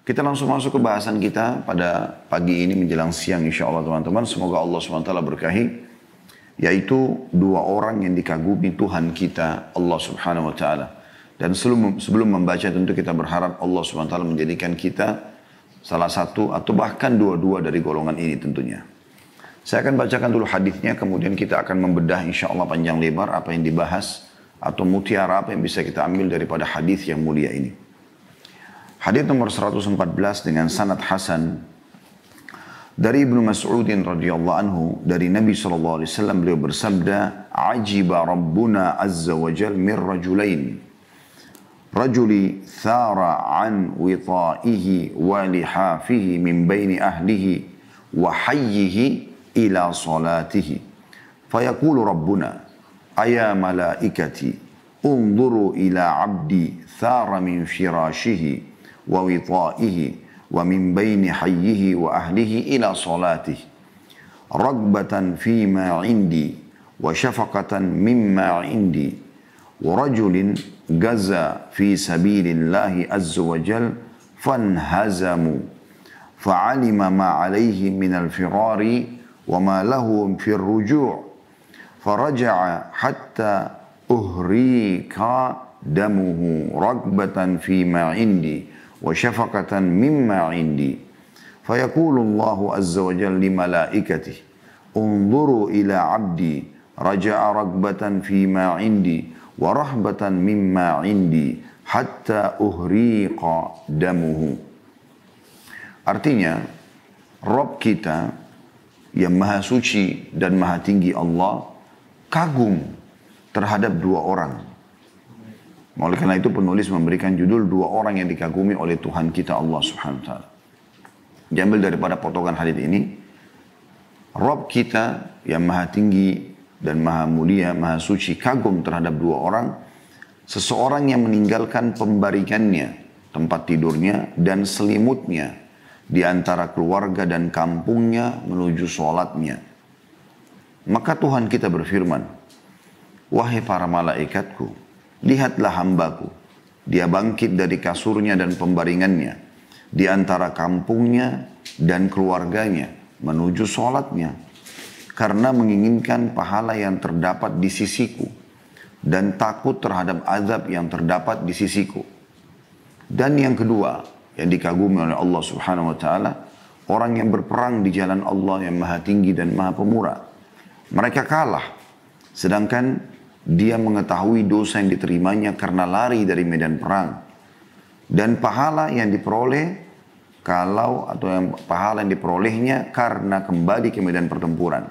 Kita langsung masuk ke bahasan kita pada pagi ini menjelang siang insya Allah teman-teman. Semoga Allah SWT berkahi. Yaitu dua orang yang dikagumi Tuhan kita Allah Subhanahu Wa Taala. Dan sebelum, sebelum membaca tentu kita berharap Allah SWT menjadikan kita salah satu atau bahkan dua-dua dari golongan ini tentunya. Saya akan bacakan dulu hadisnya kemudian kita akan membedah insya Allah panjang lebar apa yang dibahas atau mutiara apa yang bisa kita ambil daripada hadis yang mulia ini. Hadis nomor 114 dengan sanad hasan dari Ibnu Mas'udin radhiyallahu anhu dari Nabi sallallahu alaihi wasallam beliau bersabda ajiba rabbuna azza wa jal min rajulain rajuli thara an wita'ihi wa lihafihi min baini ahlihi wa hayyihi ila salatihi fayaqulu rabbuna aya malaikati انظروا ila abdi thara min firashihi ووطائه ومن بين حيه وأهله إلى صلاته رغبة فيما عندي وشفقة مما عندي ورجل جزى في سبيل الله عز وجل فانهزموا فعلم ما عليه من الفرار وما له في الرجوع فرجع حتى أهريك دمه رغبة فيما عندي وشفقة مما عندي فيقول الله عز وجل لملائكته انظروا إلى عبدي رجع رغبة فيما عندي ورهبة مما عندي حتى أهريق دمه. Artinya, Rob kita yang maha suci dan maha tinggi Allah kagum terhadap dua orang. Oleh karena itu penulis memberikan judul dua orang yang dikagumi oleh Tuhan kita Allah Subhanahu wa taala. Diambil daripada potongan hadis ini, Rob kita yang maha tinggi dan maha mulia, maha suci kagum terhadap dua orang, seseorang yang meninggalkan pembaringannya, tempat tidurnya dan selimutnya di antara keluarga dan kampungnya menuju sholatnya. Maka Tuhan kita berfirman, Wahai para malaikatku, Lihatlah hambaku. Dia bangkit dari kasurnya dan pembaringannya. Di antara kampungnya dan keluarganya. Menuju sholatnya. Karena menginginkan pahala yang terdapat di sisiku. Dan takut terhadap azab yang terdapat di sisiku. Dan yang kedua, yang dikagumi oleh Allah subhanahu wa ta'ala. Orang yang berperang di jalan Allah yang maha tinggi dan maha pemurah. Mereka kalah. Sedangkan dia mengetahui dosa yang diterimanya karena lari dari medan perang. Dan pahala yang diperoleh kalau atau yang pahala yang diperolehnya karena kembali ke medan pertempuran.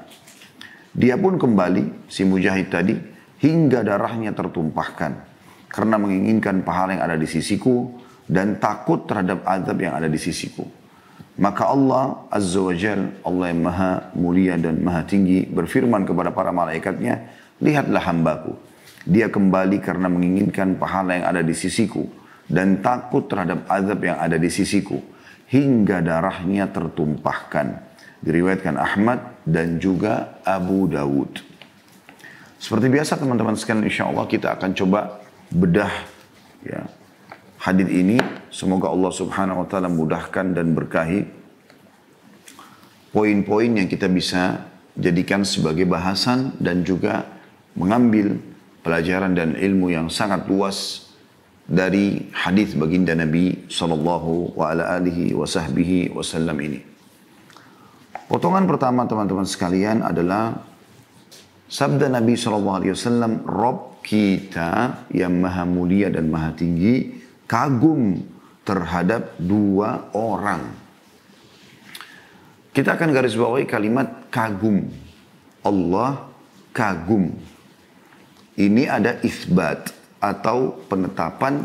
Dia pun kembali, si mujahid tadi, hingga darahnya tertumpahkan. Karena menginginkan pahala yang ada di sisiku dan takut terhadap azab yang ada di sisiku. Maka Allah Azza wa Jal, Allah yang maha mulia dan maha tinggi berfirman kepada para malaikatnya, Lihatlah hambaku. Dia kembali karena menginginkan pahala yang ada di sisiku. Dan takut terhadap azab yang ada di sisiku. Hingga darahnya tertumpahkan. Diriwayatkan Ahmad dan juga Abu Dawud. Seperti biasa teman-teman sekalian insya Allah kita akan coba bedah ya, hadith ini. Semoga Allah subhanahu wa ta'ala mudahkan dan berkahi poin-poin yang kita bisa jadikan sebagai bahasan dan juga mengambil pelajaran dan ilmu yang sangat luas dari hadis baginda Nabi sallallahu wa ala alihi wa sahbihi wasallam ini. Potongan pertama teman-teman sekalian adalah sabda Nabi sallallahu alaihi wasallam, "Rabb kita yang maha mulia dan maha tinggi kagum terhadap dua orang." Kita akan garis bawahi kalimat kagum. Allah kagum ini ada isbat atau penetapan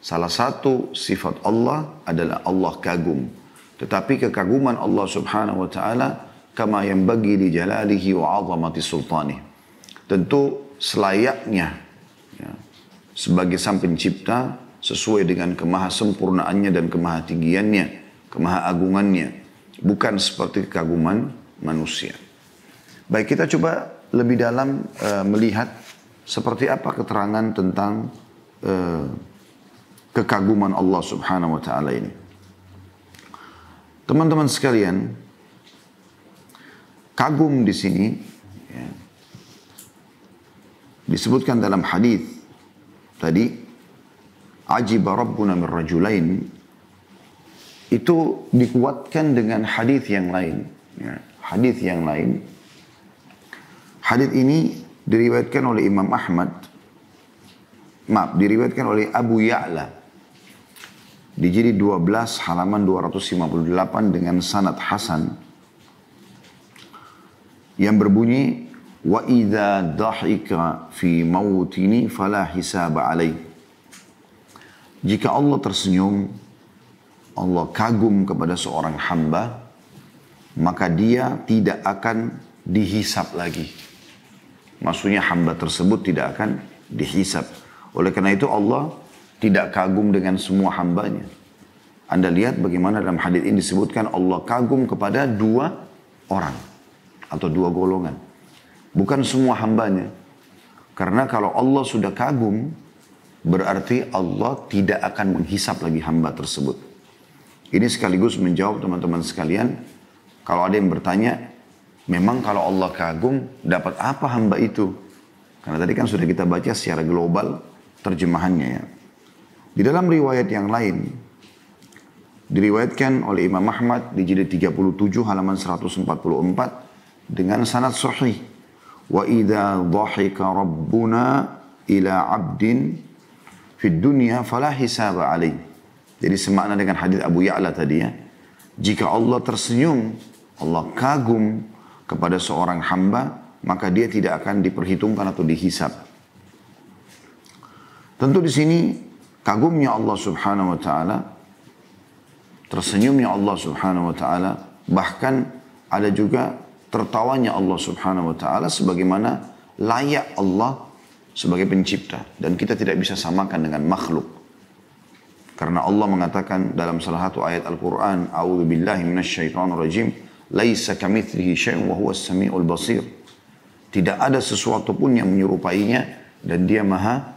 salah satu sifat Allah adalah Allah kagum. Tetapi kekaguman Allah subhanahu wa ta'ala kama yang bagi di jalalihi wa azamati sultani. Tentu selayaknya ya, sebagai sang pencipta sesuai dengan sempurnaannya dan kemaha agungannya. Bukan seperti kekaguman manusia. Baik kita coba lebih dalam uh, melihat seperti apa keterangan tentang uh, kekaguman Allah Subhanahu wa taala ini. Teman-teman sekalian, kagum di sini ya, disebutkan dalam hadis tadi ajib rabbuna min rajulain itu dikuatkan dengan hadis yang lain ya, hadis yang lain hadis ini diriwayatkan oleh Imam Ahmad maaf diriwayatkan oleh Abu Ya'la di jilid 12 halaman 258 dengan sanad hasan yang berbunyi wa idza dahika fi mautini fala hisab alaih jika Allah tersenyum Allah kagum kepada seorang hamba maka dia tidak akan dihisap lagi maksudnya hamba tersebut tidak akan dihisap. Oleh karena itu Allah tidak kagum dengan semua hambanya. Anda lihat bagaimana dalam hadis ini disebutkan Allah kagum kepada dua orang atau dua golongan. Bukan semua hambanya. Karena kalau Allah sudah kagum, berarti Allah tidak akan menghisap lagi hamba tersebut. Ini sekaligus menjawab teman-teman sekalian, kalau ada yang bertanya, Memang kalau Allah kagum, dapat apa hamba itu? Karena tadi kan sudah kita baca secara global terjemahannya ya. Di dalam riwayat yang lain, diriwayatkan oleh Imam Ahmad di jilid 37 halaman 144 dengan sanad sahih. Wa idza dhahika rabbuna ila 'abdin fi dunya fala hisaba alaih. Jadi semakna dengan hadis Abu Ya'la tadi ya. Jika Allah tersenyum, Allah kagum kepada seorang hamba, maka dia tidak akan diperhitungkan atau dihisap. Tentu di sini kagumnya Allah Subhanahu wa taala, tersenyumnya Allah Subhanahu wa taala, bahkan ada juga tertawanya Allah Subhanahu wa taala sebagaimana layak Allah sebagai pencipta dan kita tidak bisa samakan dengan makhluk. Karena Allah mengatakan dalam salah satu ayat Al-Quran, A'udhu billahi minasyaitonir rajim, laisa kamitslihi syai'un wa huwas samiul basir. Tidak ada sesuatu pun yang menyerupainya dan dia maha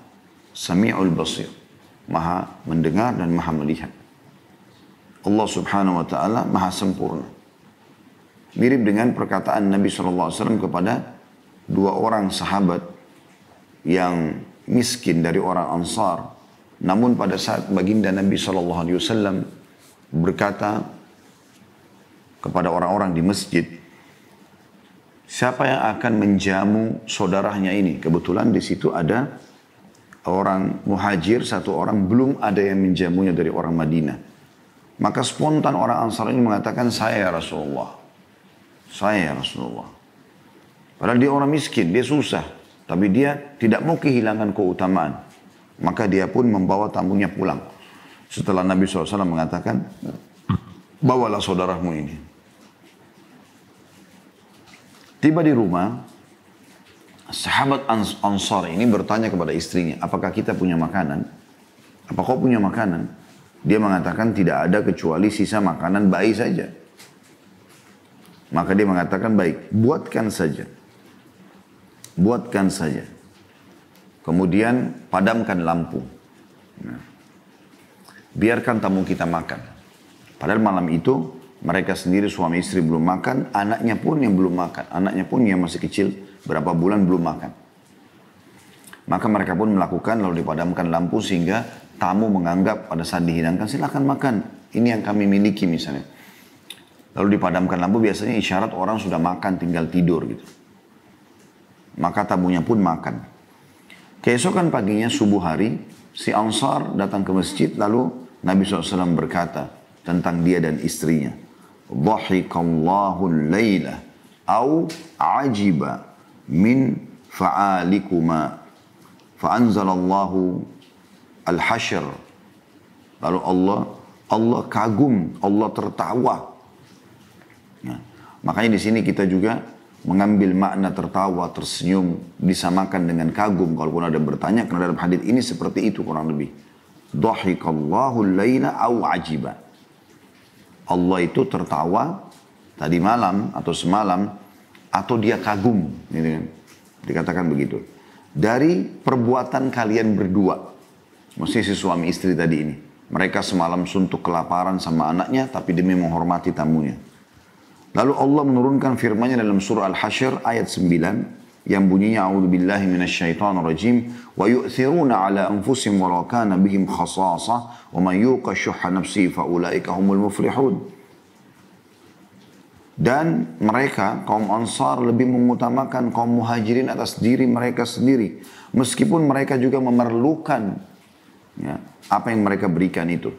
samiul basir. Maha mendengar dan maha melihat. Allah subhanahu wa ta'ala maha sempurna. Mirip dengan perkataan Nabi SAW kepada dua orang sahabat yang miskin dari orang Ansar. Namun pada saat baginda Nabi SAW berkata, kepada orang-orang di masjid, siapa yang akan menjamu saudaranya ini? Kebetulan di situ ada orang muhajir, satu orang belum ada yang menjamunya dari orang Madinah. Maka spontan orang Ansar ini mengatakan, saya ya Rasulullah. Saya ya Rasulullah. Padahal dia orang miskin, dia susah. Tapi dia tidak mau kehilangan keutamaan. Maka dia pun membawa tamunya pulang. Setelah Nabi SAW mengatakan, bawalah saudaramu ini. Tiba di rumah, sahabat Ansar ini bertanya kepada istrinya, apakah kita punya makanan? Apa kau punya makanan? Dia mengatakan tidak ada kecuali sisa makanan bayi saja. Maka dia mengatakan baik, buatkan saja. Buatkan saja. Kemudian padamkan lampu. Nah, biarkan tamu kita makan. Padahal malam itu mereka sendiri suami istri belum makan, anaknya pun yang belum makan, anaknya pun yang masih kecil berapa bulan belum makan. Maka mereka pun melakukan lalu dipadamkan lampu sehingga tamu menganggap pada saat dihidangkan silahkan makan. Ini yang kami miliki misalnya. Lalu dipadamkan lampu biasanya isyarat orang sudah makan tinggal tidur gitu. Maka tamunya pun makan. Keesokan paginya subuh hari si Ansar datang ke masjid lalu Nabi SAW berkata tentang dia dan istrinya dhahikallahu laila أو ajiba min fa'alikuma فأنزل al-hashr lalu Allah Allah kagum Allah tertawa nah, makanya di sini kita juga mengambil makna tertawa tersenyum disamakan dengan kagum kalaupun ada yang bertanya karena dalam hadis ini seperti itu kurang lebih dhahikallahu laila au ajiba Allah itu tertawa tadi malam atau semalam atau dia kagum gitu kan. Dikatakan begitu. Dari perbuatan kalian berdua. mesti si suami istri tadi ini. Mereka semalam suntuk kelaparan sama anaknya tapi demi menghormati tamunya. Lalu Allah menurunkan firman-Nya dalam surah Al-Hasyr ayat 9 yang bunyinya a'udzubillahi minasyaitonir rajim wa yu'thiruna ala anfusim wa rakana bihim khasasa wa man yuqa syuhha nafsi fa humul dan mereka kaum ansar lebih mengutamakan kaum muhajirin atas diri mereka sendiri meskipun mereka juga memerlukan ya, apa yang mereka berikan itu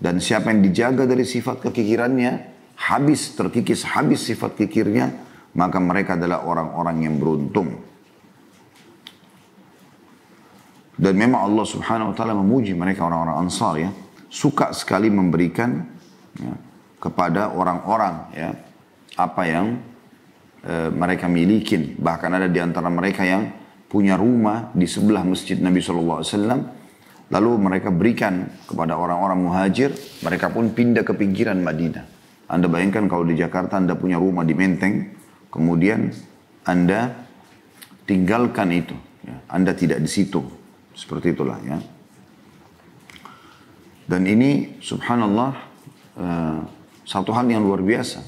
dan siapa yang dijaga dari sifat kekikirannya habis terkikis habis sifat kikirnya maka mereka adalah orang-orang yang beruntung. Dan memang Allah Subhanahu wa taala memuji mereka orang-orang Ansar ya, suka sekali memberikan ya, kepada orang-orang ya apa yang e, mereka milikin. Bahkan ada di antara mereka yang punya rumah di sebelah masjid Nabi Shallallahu Alaihi Wasallam. Lalu mereka berikan kepada orang-orang muhajir, mereka pun pindah ke pinggiran Madinah. Anda bayangkan kalau di Jakarta Anda punya rumah di Menteng, kemudian Anda tinggalkan itu. Ya. Anda tidak di situ. Seperti itulah ya. Dan ini subhanallah uh, satu hal yang luar biasa.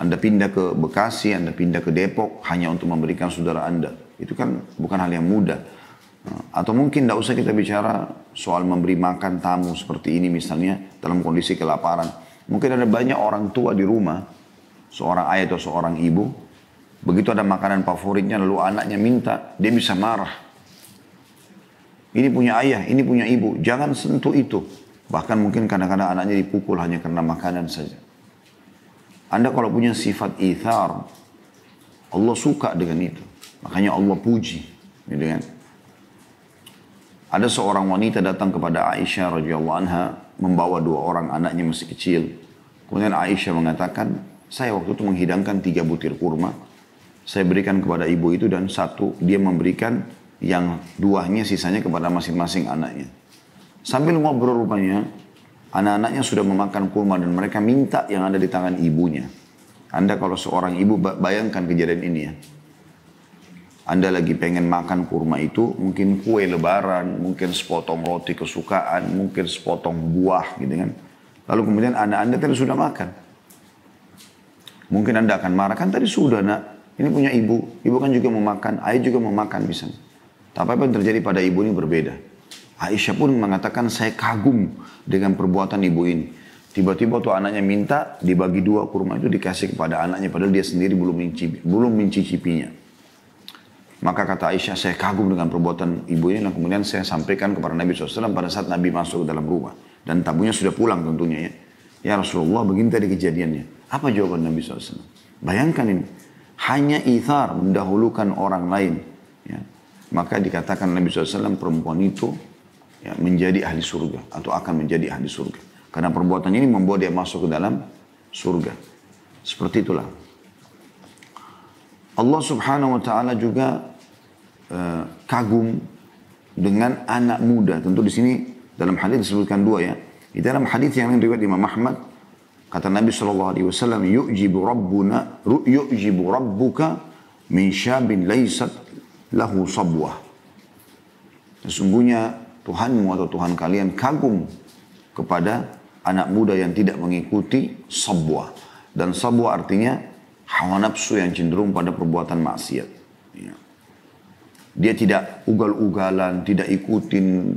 Anda pindah ke Bekasi, Anda pindah ke Depok hanya untuk memberikan saudara Anda. Itu kan bukan hal yang mudah. Uh, atau mungkin tidak usah kita bicara soal memberi makan tamu seperti ini misalnya dalam kondisi kelaparan. Mungkin ada banyak orang tua di rumah seorang ayah atau seorang ibu, begitu ada makanan favoritnya lalu anaknya minta, dia bisa marah. Ini punya ayah, ini punya ibu, jangan sentuh itu. Bahkan mungkin kadang-kadang anaknya dipukul hanya karena makanan saja. Anda kalau punya sifat ithar, Allah suka dengan itu. Makanya Allah puji. Gitu kan? Ada seorang wanita datang kepada Aisyah radhiyallahu anha membawa dua orang anaknya masih kecil. Kemudian Aisyah mengatakan, saya waktu itu menghidangkan tiga butir kurma. Saya berikan kepada ibu itu dan satu dia memberikan yang duanya sisanya kepada masing-masing anaknya. Sambil ngobrol rupanya, anak-anaknya sudah memakan kurma dan mereka minta yang ada di tangan ibunya. Anda kalau seorang ibu bayangkan kejadian ini ya. Anda lagi pengen makan kurma itu, mungkin kue lebaran, mungkin sepotong roti kesukaan, mungkin sepotong buah gitu kan. Lalu kemudian anak Anda tadi sudah makan. Mungkin Anda akan marah, kan tadi sudah nak. Ini punya ibu, ibu kan juga mau makan, ayah juga mau makan misalnya. Tapi apa yang terjadi pada ibu ini berbeda. Aisyah pun mengatakan saya kagum dengan perbuatan ibu ini. Tiba-tiba tuh anaknya minta dibagi dua kurma itu dikasih kepada anaknya padahal dia sendiri belum mencicipi, belum mencicipinya. Maka kata Aisyah saya kagum dengan perbuatan ibu ini dan nah, kemudian saya sampaikan kepada Nabi SAW pada saat Nabi masuk ke dalam rumah. Dan tamunya sudah pulang tentunya ya. Ya Rasulullah begini tadi kejadiannya. Apa jawaban Nabi SAW? Bayangkan ini. Hanya ithar mendahulukan orang lain. Ya. Maka dikatakan Nabi SAW perempuan itu ya, menjadi ahli surga. Atau akan menjadi ahli surga. Karena perbuatan ini membuat dia masuk ke dalam surga. Seperti itulah. Allah subhanahu wa ta'ala juga eh, kagum dengan anak muda. Tentu di sini dalam hal ini disebutkan dua ya. Di dalam hadis yang lain riwayat Imam Ahmad, kata Nabi Sallallahu Alaihi Wasallam, "Yujibu Rabbuna, yujibu Rabbuka min syabin laysat lahu sabwah." Sesungguhnya Tuhanmu atau Tuhan kalian kagum kepada anak muda yang tidak mengikuti sabwah. Dan sabwah artinya hawa nafsu yang cenderung pada perbuatan maksiat. Iya. Dia tidak ugal-ugalan, tidak ikutin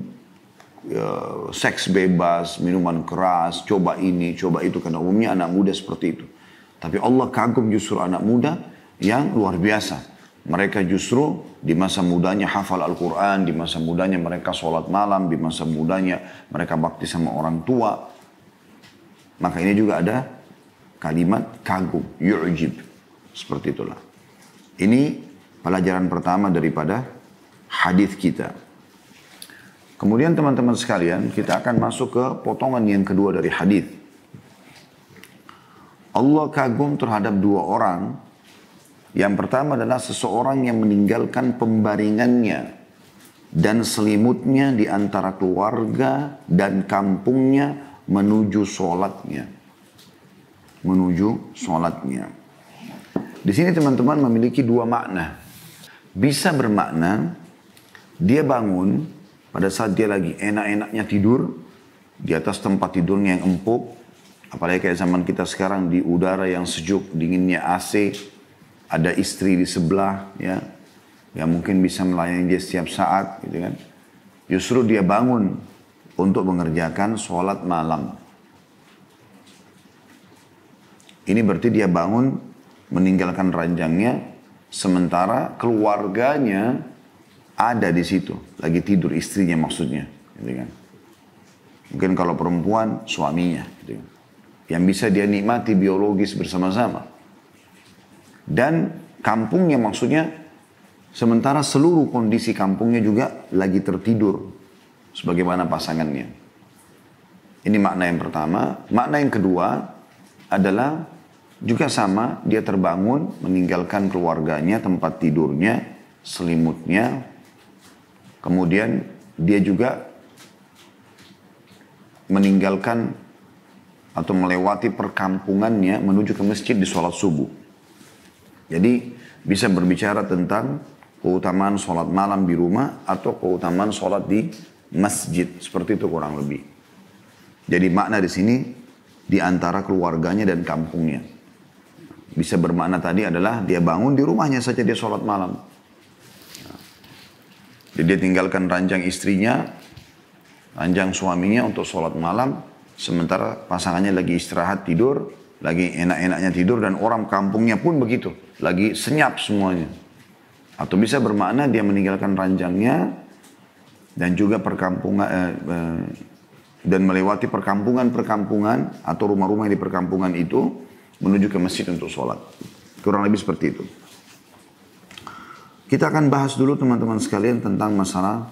Ya, seks bebas, minuman keras, coba ini, coba itu. Karena umumnya anak muda seperti itu. Tapi Allah kagum justru anak muda yang luar biasa. Mereka justru di masa mudanya hafal Al-Quran, di masa mudanya mereka sholat malam, di masa mudanya mereka bakti sama orang tua. Maka ini juga ada kalimat kagum, yu'jib. Seperti itulah. Ini pelajaran pertama daripada hadis kita. Kemudian teman-teman sekalian, kita akan masuk ke potongan yang kedua dari hadis. Allah kagum terhadap dua orang. Yang pertama adalah seseorang yang meninggalkan pembaringannya dan selimutnya di antara keluarga dan kampungnya menuju sholatnya. Menuju sholatnya. Di sini teman-teman memiliki dua makna. Bisa bermakna dia bangun pada saat dia lagi enak-enaknya tidur, di atas tempat tidurnya yang empuk, apalagi kayak zaman kita sekarang di udara yang sejuk, dinginnya AC, ada istri di sebelah, ya, yang mungkin bisa melayani dia setiap saat, gitu kan. Justru dia bangun untuk mengerjakan sholat malam. Ini berarti dia bangun meninggalkan ranjangnya, sementara keluarganya ada di situ, lagi tidur istrinya maksudnya, gitu kan. Mungkin kalau perempuan suaminya, gitu kan. Yang bisa dia nikmati biologis bersama-sama. Dan kampungnya maksudnya sementara seluruh kondisi kampungnya juga lagi tertidur sebagaimana pasangannya. Ini makna yang pertama, makna yang kedua adalah juga sama dia terbangun meninggalkan keluarganya, tempat tidurnya, selimutnya, Kemudian dia juga meninggalkan atau melewati perkampungannya menuju ke masjid di sholat subuh. Jadi bisa berbicara tentang keutamaan sholat malam di rumah atau keutamaan sholat di masjid. Seperti itu kurang lebih. Jadi makna di sini di antara keluarganya dan kampungnya. Bisa bermakna tadi adalah dia bangun di rumahnya saja dia sholat malam. Jadi dia tinggalkan ranjang istrinya, ranjang suaminya untuk sholat malam, sementara pasangannya lagi istirahat tidur, lagi enak-enaknya tidur, dan orang kampungnya pun begitu, lagi senyap semuanya. Atau bisa bermakna dia meninggalkan ranjangnya dan juga perkampungan eh, eh dan melewati perkampungan-perkampungan atau rumah-rumah di perkampungan itu menuju ke masjid untuk sholat. Kurang lebih seperti itu. Kita akan bahas dulu teman-teman sekalian tentang masalah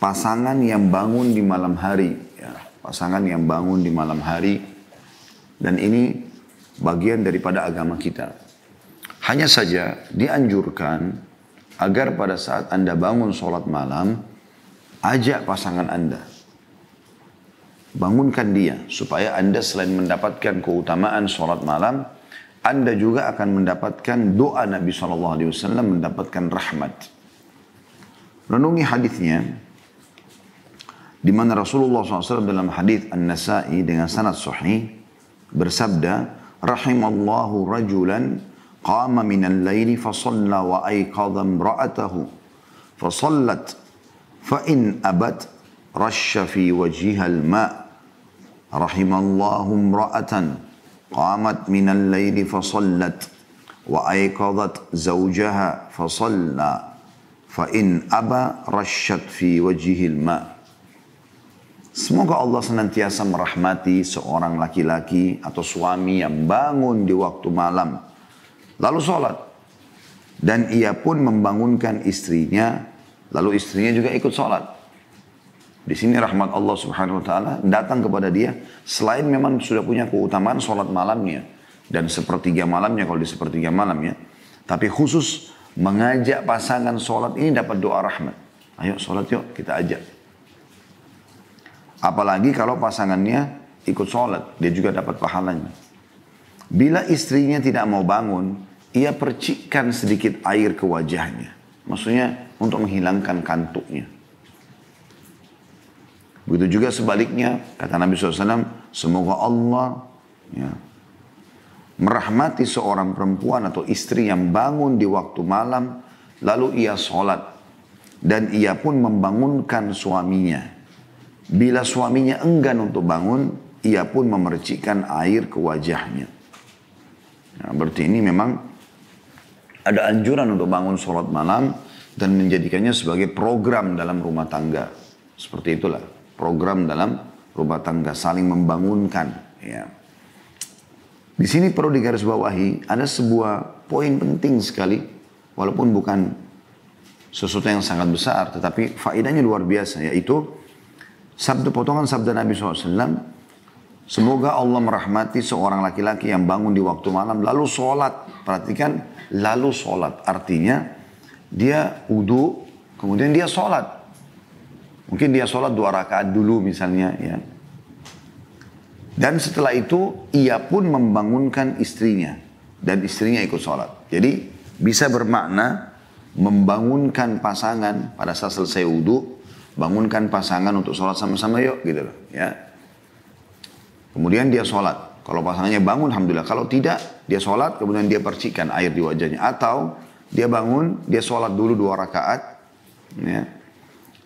pasangan yang bangun di malam hari. Ya, pasangan yang bangun di malam hari. Dan ini bagian daripada agama kita. Hanya saja dianjurkan agar pada saat Anda bangun sholat malam, ajak pasangan Anda. Bangunkan dia supaya Anda selain mendapatkan keutamaan sholat malam, anda juga akan mendapatkan doa Nabi SAW mendapatkan rahmat. Renungi hadisnya, di mana Rasulullah SAW dalam hadis An-Nasai dengan sanad sahih bersabda, Allahu rajulan qama min al-laili fa wa ayqadha imra'atahu fa sallat fa in fi قامت من الليل فصلت وأيقظت زوجها فصلى فإن أبى رشت في وجه الماء Semoga Allah senantiasa merahmati seorang laki-laki atau suami yang bangun di waktu malam. Lalu sholat. Dan ia pun membangunkan istrinya. Lalu istrinya juga ikut sholat. Di sini rahmat Allah Subhanahu wa taala datang kepada dia selain memang sudah punya keutamaan sholat malamnya dan sepertiga malamnya kalau di sepertiga malam ya. Tapi khusus mengajak pasangan sholat ini dapat doa rahmat. Ayo sholat yuk kita ajak. Apalagi kalau pasangannya ikut sholat, dia juga dapat pahalanya. Bila istrinya tidak mau bangun, ia percikkan sedikit air ke wajahnya. Maksudnya untuk menghilangkan kantuknya. Begitu juga sebaliknya, kata Nabi SAW, semoga Allah ya, merahmati seorang perempuan atau istri yang bangun di waktu malam, lalu ia sholat. Dan ia pun membangunkan suaminya. Bila suaminya enggan untuk bangun, ia pun memercikan air ke wajahnya. Nah, berarti ini memang ada anjuran untuk bangun sholat malam dan menjadikannya sebagai program dalam rumah tangga. Seperti itulah program dalam rumah tangga saling membangunkan ya. Di sini perlu digarisbawahi ada sebuah poin penting sekali walaupun bukan sesuatu yang sangat besar tetapi faedahnya luar biasa yaitu sabda potongan sabda Nabi SAW Semoga Allah merahmati seorang laki-laki yang bangun di waktu malam lalu sholat. Perhatikan, lalu sholat. Artinya dia wudhu, kemudian dia sholat. Mungkin dia sholat dua rakaat dulu misalnya ya. Dan setelah itu ia pun membangunkan istrinya dan istrinya ikut sholat. Jadi bisa bermakna membangunkan pasangan pada saat selesai wudhu, bangunkan pasangan untuk sholat sama-sama yuk gitu loh ya. Kemudian dia sholat. Kalau pasangannya bangun, alhamdulillah. Kalau tidak, dia sholat, kemudian dia percikan air di wajahnya. Atau dia bangun, dia sholat dulu dua rakaat, ya,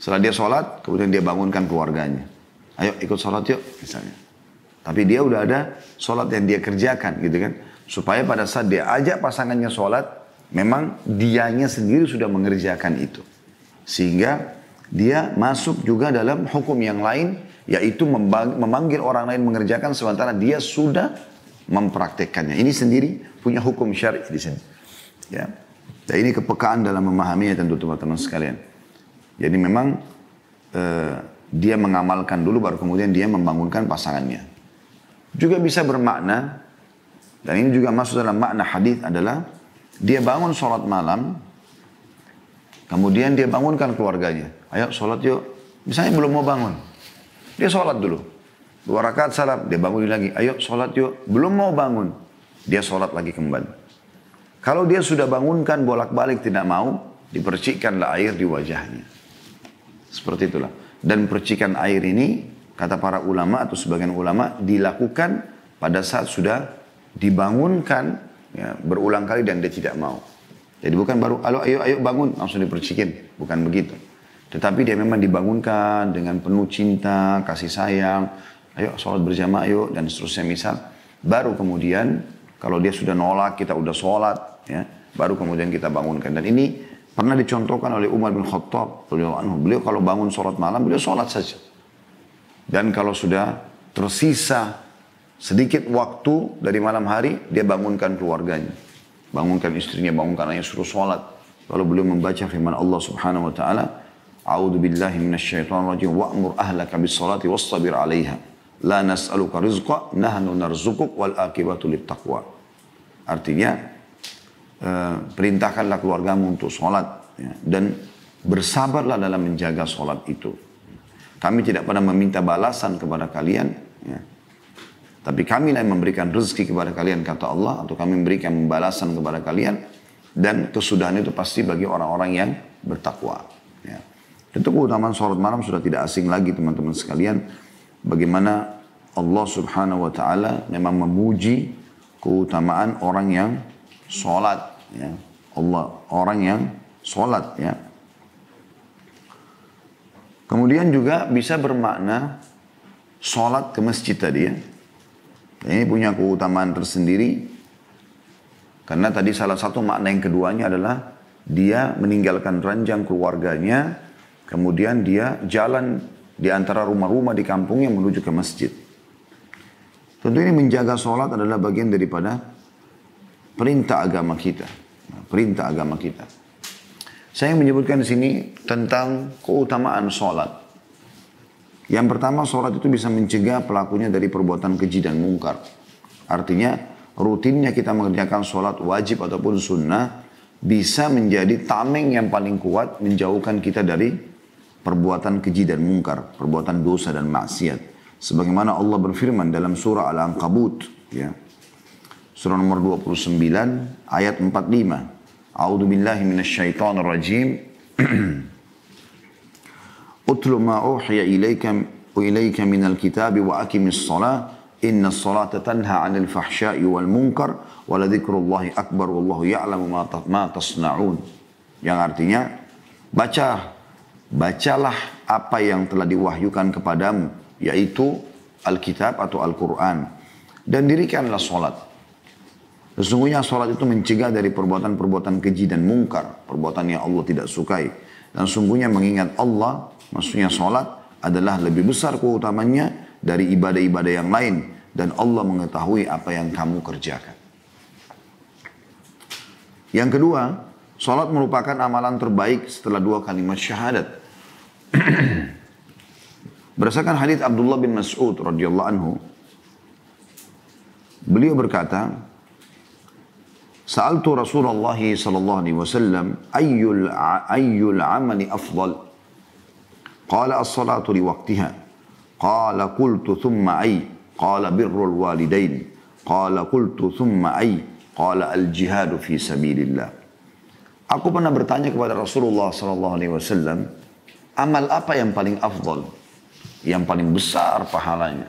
setelah dia sholat, kemudian dia bangunkan keluarganya. Ayo ikut sholat yuk, misalnya. Tapi dia udah ada sholat yang dia kerjakan gitu kan. Supaya pada saat dia ajak pasangannya sholat, memang dianya sendiri sudah mengerjakan itu. Sehingga dia masuk juga dalam hukum yang lain, yaitu memanggil orang lain mengerjakan sementara dia sudah mempraktekkannya. Ini sendiri punya hukum syar'i di sini. Ya. Dan ini kepekaan dalam memahaminya tentu teman-teman sekalian. Jadi memang eh, dia mengamalkan dulu baru kemudian dia membangunkan pasangannya. Juga bisa bermakna dan ini juga masuk dalam makna hadis adalah dia bangun sholat malam, kemudian dia bangunkan keluarganya. Ayo sholat yuk. Misalnya belum mau bangun, dia sholat dulu. Dua rakaat salam, dia bangun lagi. Ayo sholat yuk. Belum mau bangun, dia sholat lagi kembali. Kalau dia sudah bangunkan bolak-balik tidak mau, dipercikkanlah air di wajahnya. Seperti itulah. Dan percikan air ini, kata para ulama atau sebagian ulama, dilakukan pada saat sudah dibangunkan ya, berulang kali dan dia tidak mau. Jadi bukan baru, Alo, ayo, ayo bangun, langsung dipercikin. Bukan begitu. Tetapi dia memang dibangunkan dengan penuh cinta, kasih sayang. Ayo sholat berjamaah ayo dan seterusnya misal. Baru kemudian kalau dia sudah nolak, kita udah sholat. Ya, baru kemudian kita bangunkan. Dan ini Pernah dicontohkan oleh Umar bin Khattab. Beliau kalau bangun sholat malam, beliau sholat saja. Dan kalau sudah tersisa sedikit waktu dari malam hari, dia bangunkan keluarganya. Bangunkan istrinya, bangunkan ayah suruh sholat. Lalu beliau membaca firman Allah subhanahu wa ta'ala, A'udhu billahi minasyaitan rajim, wa'mur ahlaka bis salati sabir alaiha. La nas'aluka rizqa, nahnu narzukuk wal akibatu taqwa. Artinya, Eh, perintahkanlah keluargamu untuk sholat ya, dan bersabarlah dalam menjaga sholat itu. Kami tidak pernah meminta balasan kepada kalian, ya. tapi kami yang memberikan rezeki kepada kalian kata Allah atau kami memberikan balasan kepada kalian dan kesudahan itu pasti bagi orang-orang yang bertakwa. Ya. Tentu keutamaan sholat malam sudah tidak asing lagi teman-teman sekalian. Bagaimana Allah subhanahu wa ta'ala memang memuji keutamaan orang yang sholat ya. Allah orang yang sholat ya. Kemudian juga bisa bermakna sholat ke masjid tadi ya. Ini punya keutamaan tersendiri karena tadi salah satu makna yang keduanya adalah dia meninggalkan ranjang keluarganya, kemudian dia jalan di antara rumah-rumah di kampungnya menuju ke masjid. Tentu ini menjaga sholat adalah bagian daripada perintah agama kita perintah agama kita. Saya menyebutkan di sini tentang keutamaan sholat. Yang pertama, sholat itu bisa mencegah pelakunya dari perbuatan keji dan mungkar. Artinya, rutinnya kita mengerjakan sholat wajib ataupun sunnah bisa menjadi tameng yang paling kuat menjauhkan kita dari perbuatan keji dan mungkar, perbuatan dosa dan maksiat. Sebagaimana Allah berfirman dalam surah Al-Ankabut, ya, surah nomor 29 ayat 45. A'udzu billahi minasyaitonir rajim. Utlu ma uhiya ilaika ilaika minal kitabi wa aqimis shalah inna salata tanha 'anil fahsya'i wal munkar wa ladzikrullahi akbar wallahu ya'lamu ma ma tasna'un. Yang artinya baca bacalah apa yang telah diwahyukan kepadamu yaitu Alkitab atau Al-Qur'an dan dirikanlah salat Sesungguhnya sholat itu mencegah dari perbuatan-perbuatan keji dan mungkar, perbuatan yang Allah tidak sukai. Dan sungguhnya mengingat Allah, maksudnya sholat adalah lebih besar keutamanya dari ibadah-ibadah yang lain. Dan Allah mengetahui apa yang kamu kerjakan. Yang kedua, sholat merupakan amalan terbaik setelah dua kalimat syahadat. Berdasarkan hadis Abdullah bin Mas'ud radhiyallahu anhu, beliau berkata, سألت رسول الله صلى الله عليه وسلم أي أي العمل أفضل؟ قال الصلاة لوقتها قال قلت ثم أي قال بر الوالدين قال قلت ثم أي قال الجهاد في سبيل الله Aku pernah bertanya kepada Rasulullah Sallallahu Alaihi Wasallam, amal apa yang paling afdol, yang paling besar pahalanya?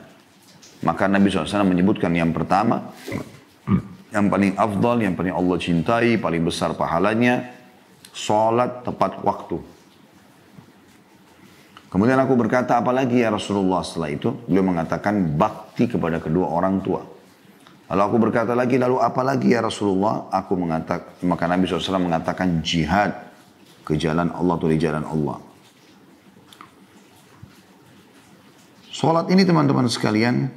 Maka Nabi SAW menyebutkan yang pertama yang paling afdal, yang paling Allah cintai, paling besar pahalanya, sholat tepat waktu. Kemudian aku berkata, apalagi ya Rasulullah setelah itu? Beliau mengatakan bakti kepada kedua orang tua. Lalu aku berkata lagi, lalu apalagi ya Rasulullah? Aku mengatakan, maka Nabi SAW mengatakan jihad ke jalan Allah atau di jalan Allah. Sholat ini teman-teman sekalian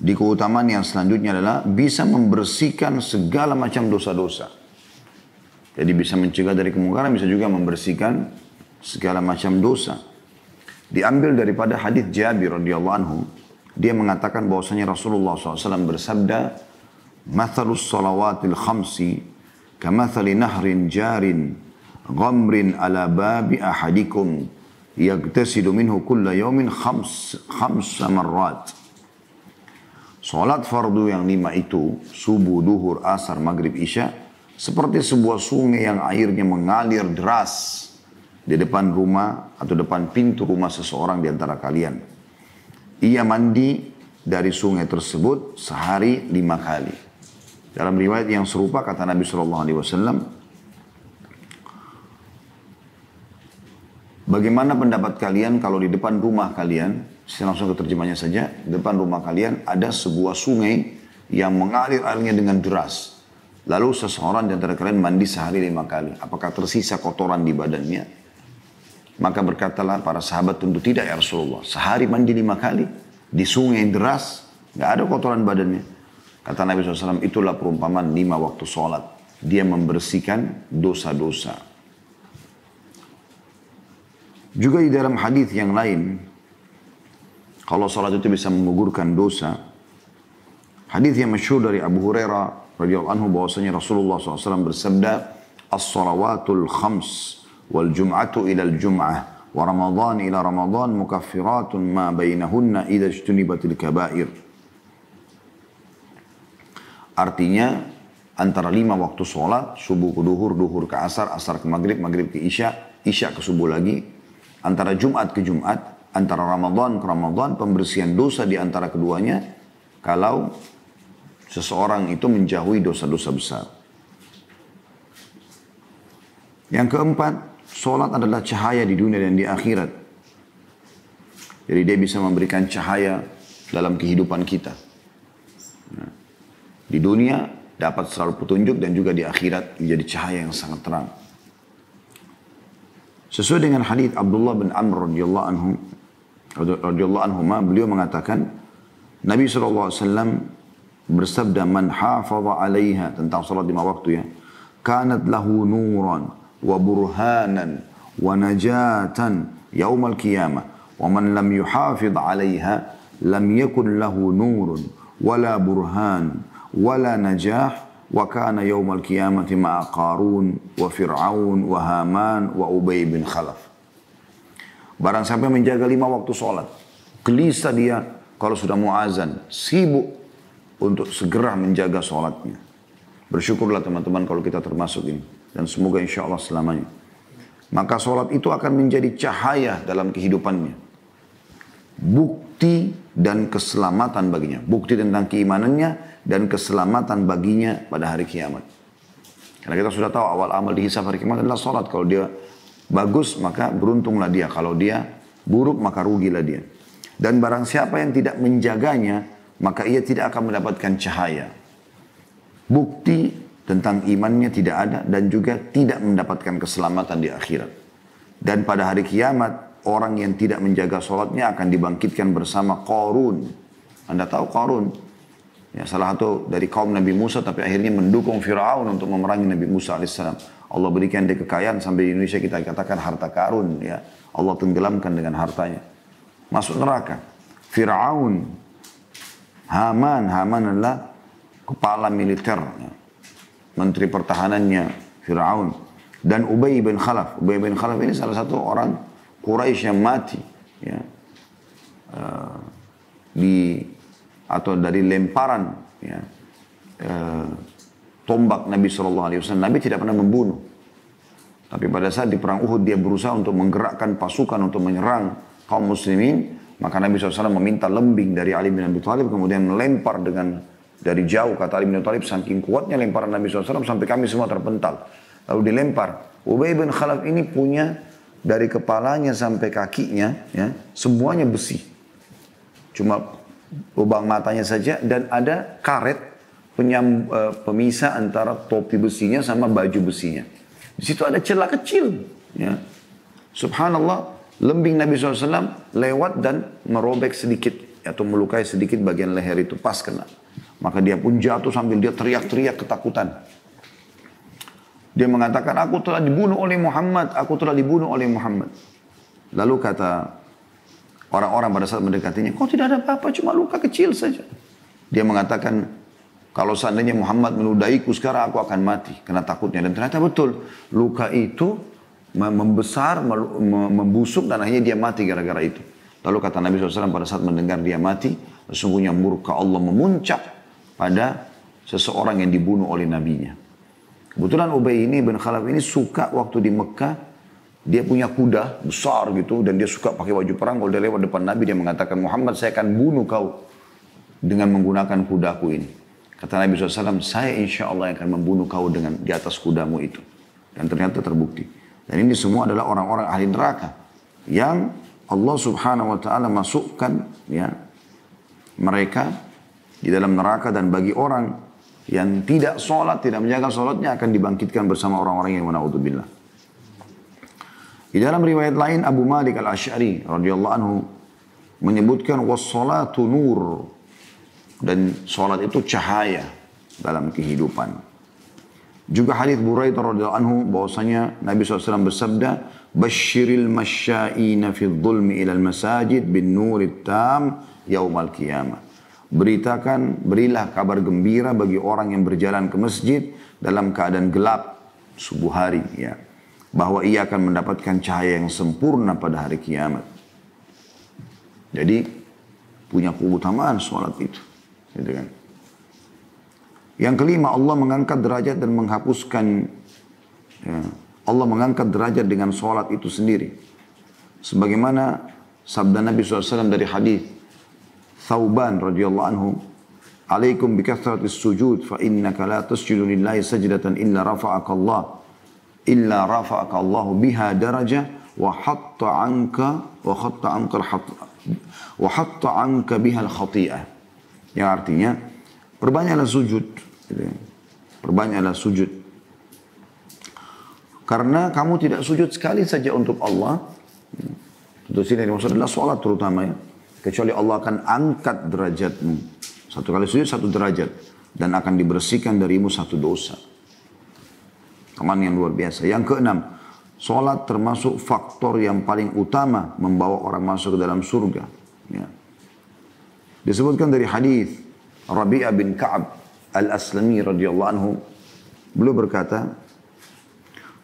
Di keutamaan yang selanjutnya adalah bisa membersihkan segala macam dosa-dosa. Jadi bisa mencegah dari kemungkaran, bisa juga membersihkan segala macam dosa. Diambil daripada hadis Jabir radhiyallahu anhu, dia mengatakan bahwasanya Rasulullah SAW bersabda, "Mathalus salawatil khamsi kamathali nahrin jarin ghamrin ala babi ahadikum yagtasidu minhu kulla yawmin khams khamsa marrat." Sholat fardu yang lima itu, subuh, duhur, asar, maghrib, isya, seperti sebuah sungai yang airnya mengalir deras di depan rumah atau depan pintu rumah seseorang di antara kalian. Ia mandi dari sungai tersebut sehari lima kali. Dalam riwayat yang serupa kata Nabi Shallallahu Alaihi Wasallam, bagaimana pendapat kalian kalau di depan rumah kalian saya langsung ke terjemahnya saja. Depan rumah kalian ada sebuah sungai yang mengalir airnya dengan deras. Lalu seseorang di antara kalian mandi sehari lima kali. Apakah tersisa kotoran di badannya? Maka berkatalah para sahabat tentu tidak ya Rasulullah. Sehari mandi lima kali di sungai yang deras. nggak ada kotoran badannya. Kata Nabi SAW itulah perumpamaan lima waktu sholat. Dia membersihkan dosa-dosa. Juga di dalam hadis yang lain kalau salat itu bisa menggugurkan dosa. Hadis yang masyhur dari Abu Hurairah radhiyallahu anhu bahwasanya Rasulullah SAW bersabda, "As-salawatul khams wal jum'atu ila al-jum'ah wa Ramadan ila Ramadan mukaffiratun ma bainahunna idza ijtunibatil kaba'ir." Artinya antara lima waktu sholat, subuh ke duhur, duhur ke asar, asar ke maghrib, maghrib ke isya, isya ke subuh lagi, antara Jumat ke Jumat, antara Ramadan ke Ramadan, pembersihan dosa di antara keduanya, kalau seseorang itu menjauhi dosa-dosa besar. Yang keempat, sholat adalah cahaya di dunia dan di akhirat. Jadi dia bisa memberikan cahaya dalam kehidupan kita. Nah, di dunia dapat selalu petunjuk dan juga di akhirat menjadi cahaya yang sangat terang. Sesuai dengan hadis Abdullah bin Amr radhiyallahu anhu radhiyallahu anhuma beliau mengatakan Nabi SAW bersabda man hafaza alaiha tentang salat lima waktu ya kanat lahu nuran wa burhanan wa najatan yaumal qiyamah wa man lam yuhafiz alaiha lam yakun lahu nurun wala burhan wala najah wa kana yaumal qiyamati ma'a qarun wa fir'aun wa haman wa ubay bin khalaf Barang sampai menjaga lima waktu sholat. Gelisah dia kalau sudah mau azan. Sibuk untuk segera menjaga sholatnya. Bersyukurlah teman-teman kalau kita termasuk ini. Dan semoga insya Allah selamanya. Maka sholat itu akan menjadi cahaya dalam kehidupannya. Bukti dan keselamatan baginya. Bukti tentang keimanannya dan keselamatan baginya pada hari kiamat. Karena kita sudah tahu awal amal dihisab hari kiamat adalah sholat. Kalau dia bagus maka beruntunglah dia. Kalau dia buruk maka rugilah dia. Dan barang siapa yang tidak menjaganya maka ia tidak akan mendapatkan cahaya. Bukti tentang imannya tidak ada dan juga tidak mendapatkan keselamatan di akhirat. Dan pada hari kiamat orang yang tidak menjaga sholatnya akan dibangkitkan bersama korun. Anda tahu korun? Ya, salah satu dari kaum Nabi Musa tapi akhirnya mendukung Firaun untuk memerangi Nabi Musa alaihissalam Allah berikan dia kekayaan sampai di Indonesia kita katakan harta karun ya. Allah tenggelamkan dengan hartanya. Masuk neraka. Fir'aun. Haman. Haman adalah kepala militer. Ya. Menteri pertahanannya Fir'aun. Dan Ubay bin Khalaf. Ubay bin Khalaf ini salah satu orang Quraisy yang mati. Ya. Uh, di atau dari lemparan ya, uh, tombak Nabi Shallallahu Alaihi Wasallam Nabi tidak pernah membunuh. Tapi pada saat di perang Uhud dia berusaha untuk menggerakkan pasukan untuk menyerang kaum muslimin. Maka Nabi SAW meminta lembing dari Ali bin Abi Thalib kemudian melempar dengan dari jauh kata Ali bin Abi Thalib saking kuatnya lemparan Nabi SAW sampai kami semua terpental. Lalu dilempar. Ubay bin Khalaf ini punya dari kepalanya sampai kakinya ya semuanya besi cuma lubang matanya saja dan ada karet penyam, uh, eh, pemisah antara topi besinya sama baju besinya. Di situ ada celah kecil. Ya. Subhanallah, lembing Nabi SAW lewat dan merobek sedikit atau melukai sedikit bagian leher itu pas kena. Maka dia pun jatuh sambil dia teriak-teriak ketakutan. Dia mengatakan, aku telah dibunuh oleh Muhammad, aku telah dibunuh oleh Muhammad. Lalu kata orang-orang pada saat mendekatinya, kau tidak ada apa-apa, cuma luka kecil saja. Dia mengatakan, kalau seandainya Muhammad menudaiku sekarang aku akan mati karena takutnya. Dan ternyata betul luka itu membesar, membusuk dan akhirnya dia mati gara-gara itu. Lalu kata Nabi SAW pada saat mendengar dia mati, sesungguhnya murka Allah memuncak pada seseorang yang dibunuh oleh nabinya. Kebetulan Ubay ini bin Khalaf ini suka waktu di Mekah dia punya kuda besar gitu dan dia suka pakai baju perang kalau dia lewat depan Nabi dia mengatakan Muhammad saya akan bunuh kau dengan menggunakan kudaku ini. Kata Nabi SAW, saya insya Allah akan membunuh kau dengan di atas kudamu itu. Dan ternyata terbukti. Dan ini semua adalah orang-orang ahli neraka. Yang Allah subhanahu wa ta'ala masukkan ya mereka di dalam neraka. Dan bagi orang yang tidak sholat, tidak menjaga sholatnya akan dibangkitkan bersama orang-orang yang menaudzubillah. Di dalam riwayat lain Abu Malik al-Ash'ari radhiyallahu anhu menyebutkan wassalatu nur dan sholat itu cahaya dalam kehidupan. Juga hadis Buraidah radhiyallahu anhu bahwasanya Nabi SAW bersabda, "Basyiril masya'ina fi dhulmi ila masajid bin nuril tam al qiyamah." Beritakan, berilah kabar gembira bagi orang yang berjalan ke masjid dalam keadaan gelap subuh hari ya. Bahwa ia akan mendapatkan cahaya yang sempurna pada hari kiamat. Jadi punya keutamaan sholat itu. Gitu kan. Yang kelima Allah mengangkat derajat dan menghapuskan ya, Allah mengangkat derajat dengan sholat itu sendiri. Sebagaimana sabda Nabi SAW dari hadis Thauban radhiyallahu anhu Alaikum bikathratis sujud fa innaka la tasjudu lillahi sajdatan illa rafa'aka Allah illa rafa'aka Allah biha daraja wa hatta anka wa hatta anka wa hatta anka biha al-khati'ah yang artinya, perbanyaklah sujud. Gitu ya. Perbanyaklah sujud. Karena kamu tidak sujud sekali saja untuk Allah. Tentu sini yang dimaksud adalah sholat terutama ya. Kecuali Allah akan angkat derajatmu. Satu kali sujud satu derajat. Dan akan dibersihkan darimu satu dosa. Teman yang luar biasa. Yang keenam, sholat termasuk faktor yang paling utama membawa orang masuk ke dalam surga. Ya. Disebutkan dari hadis Rabi'ah bin Ka'ab Al-Aslami radhiyallahu anhu beliau berkata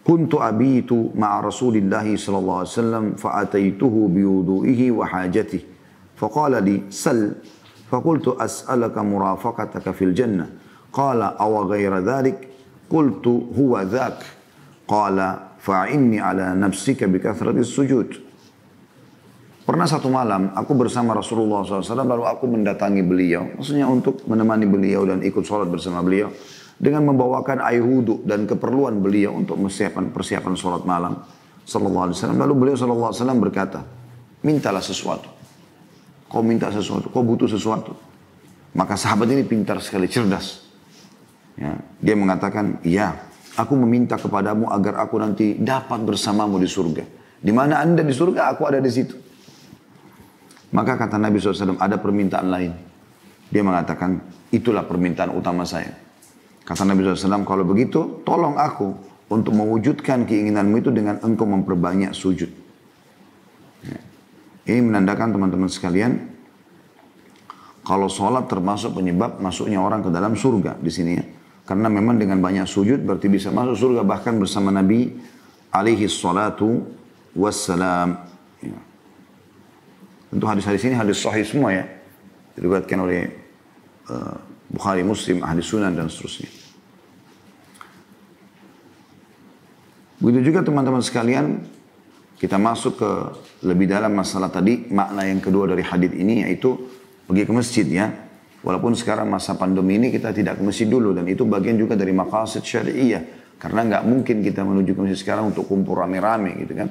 Kuntu abitu ma'a Rasulillah sallallahu alaihi wasallam fa ataituhu bi wudu'ihi wa hajatihi li فقال لي سل فقلت أسألك مرافقتك في الجنة قال أو غير ذلك قلت هو ذاك ala nafsika bi kathrati as-sujud Pernah satu malam aku bersama Rasulullah SAW lalu aku mendatangi beliau. Maksudnya untuk menemani beliau dan ikut sholat bersama beliau. Dengan membawakan air wudhu dan keperluan beliau untuk persiapan, persiapan sholat malam. Sallallahu alaihi wasallam. Lalu beliau sallallahu alaihi wasallam berkata, mintalah sesuatu. Kau minta sesuatu, kau butuh sesuatu. Maka sahabat ini pintar sekali, cerdas. Ya, dia mengatakan, iya, aku meminta kepadamu agar aku nanti dapat bersamamu di surga. Di mana anda di surga, aku ada di situ. Maka kata Nabi SAW, ada permintaan lain. Dia mengatakan, itulah permintaan utama saya. Kata Nabi SAW, kalau begitu tolong aku untuk mewujudkan keinginanmu itu dengan engkau memperbanyak sujud. Ya. Ini menandakan teman-teman sekalian, kalau sholat termasuk penyebab masuknya orang ke dalam surga di sini ya. Karena memang dengan banyak sujud berarti bisa masuk surga bahkan bersama Nabi alaihi salatu wassalam. Tentu hadis-hadis ini hadis sahih semua ya. Diriwayatkan oleh eh, Bukhari, Muslim, Ahli Sunan dan seterusnya. Begitu juga teman-teman sekalian, kita masuk ke lebih dalam masalah tadi, makna yang kedua dari hadis ini yaitu pergi ke masjid ya. Walaupun sekarang masa pandemi ini kita tidak ke masjid dulu dan itu bagian juga dari maqasid syariah. Karena nggak mungkin kita menuju ke masjid sekarang untuk kumpul rame-rame gitu kan.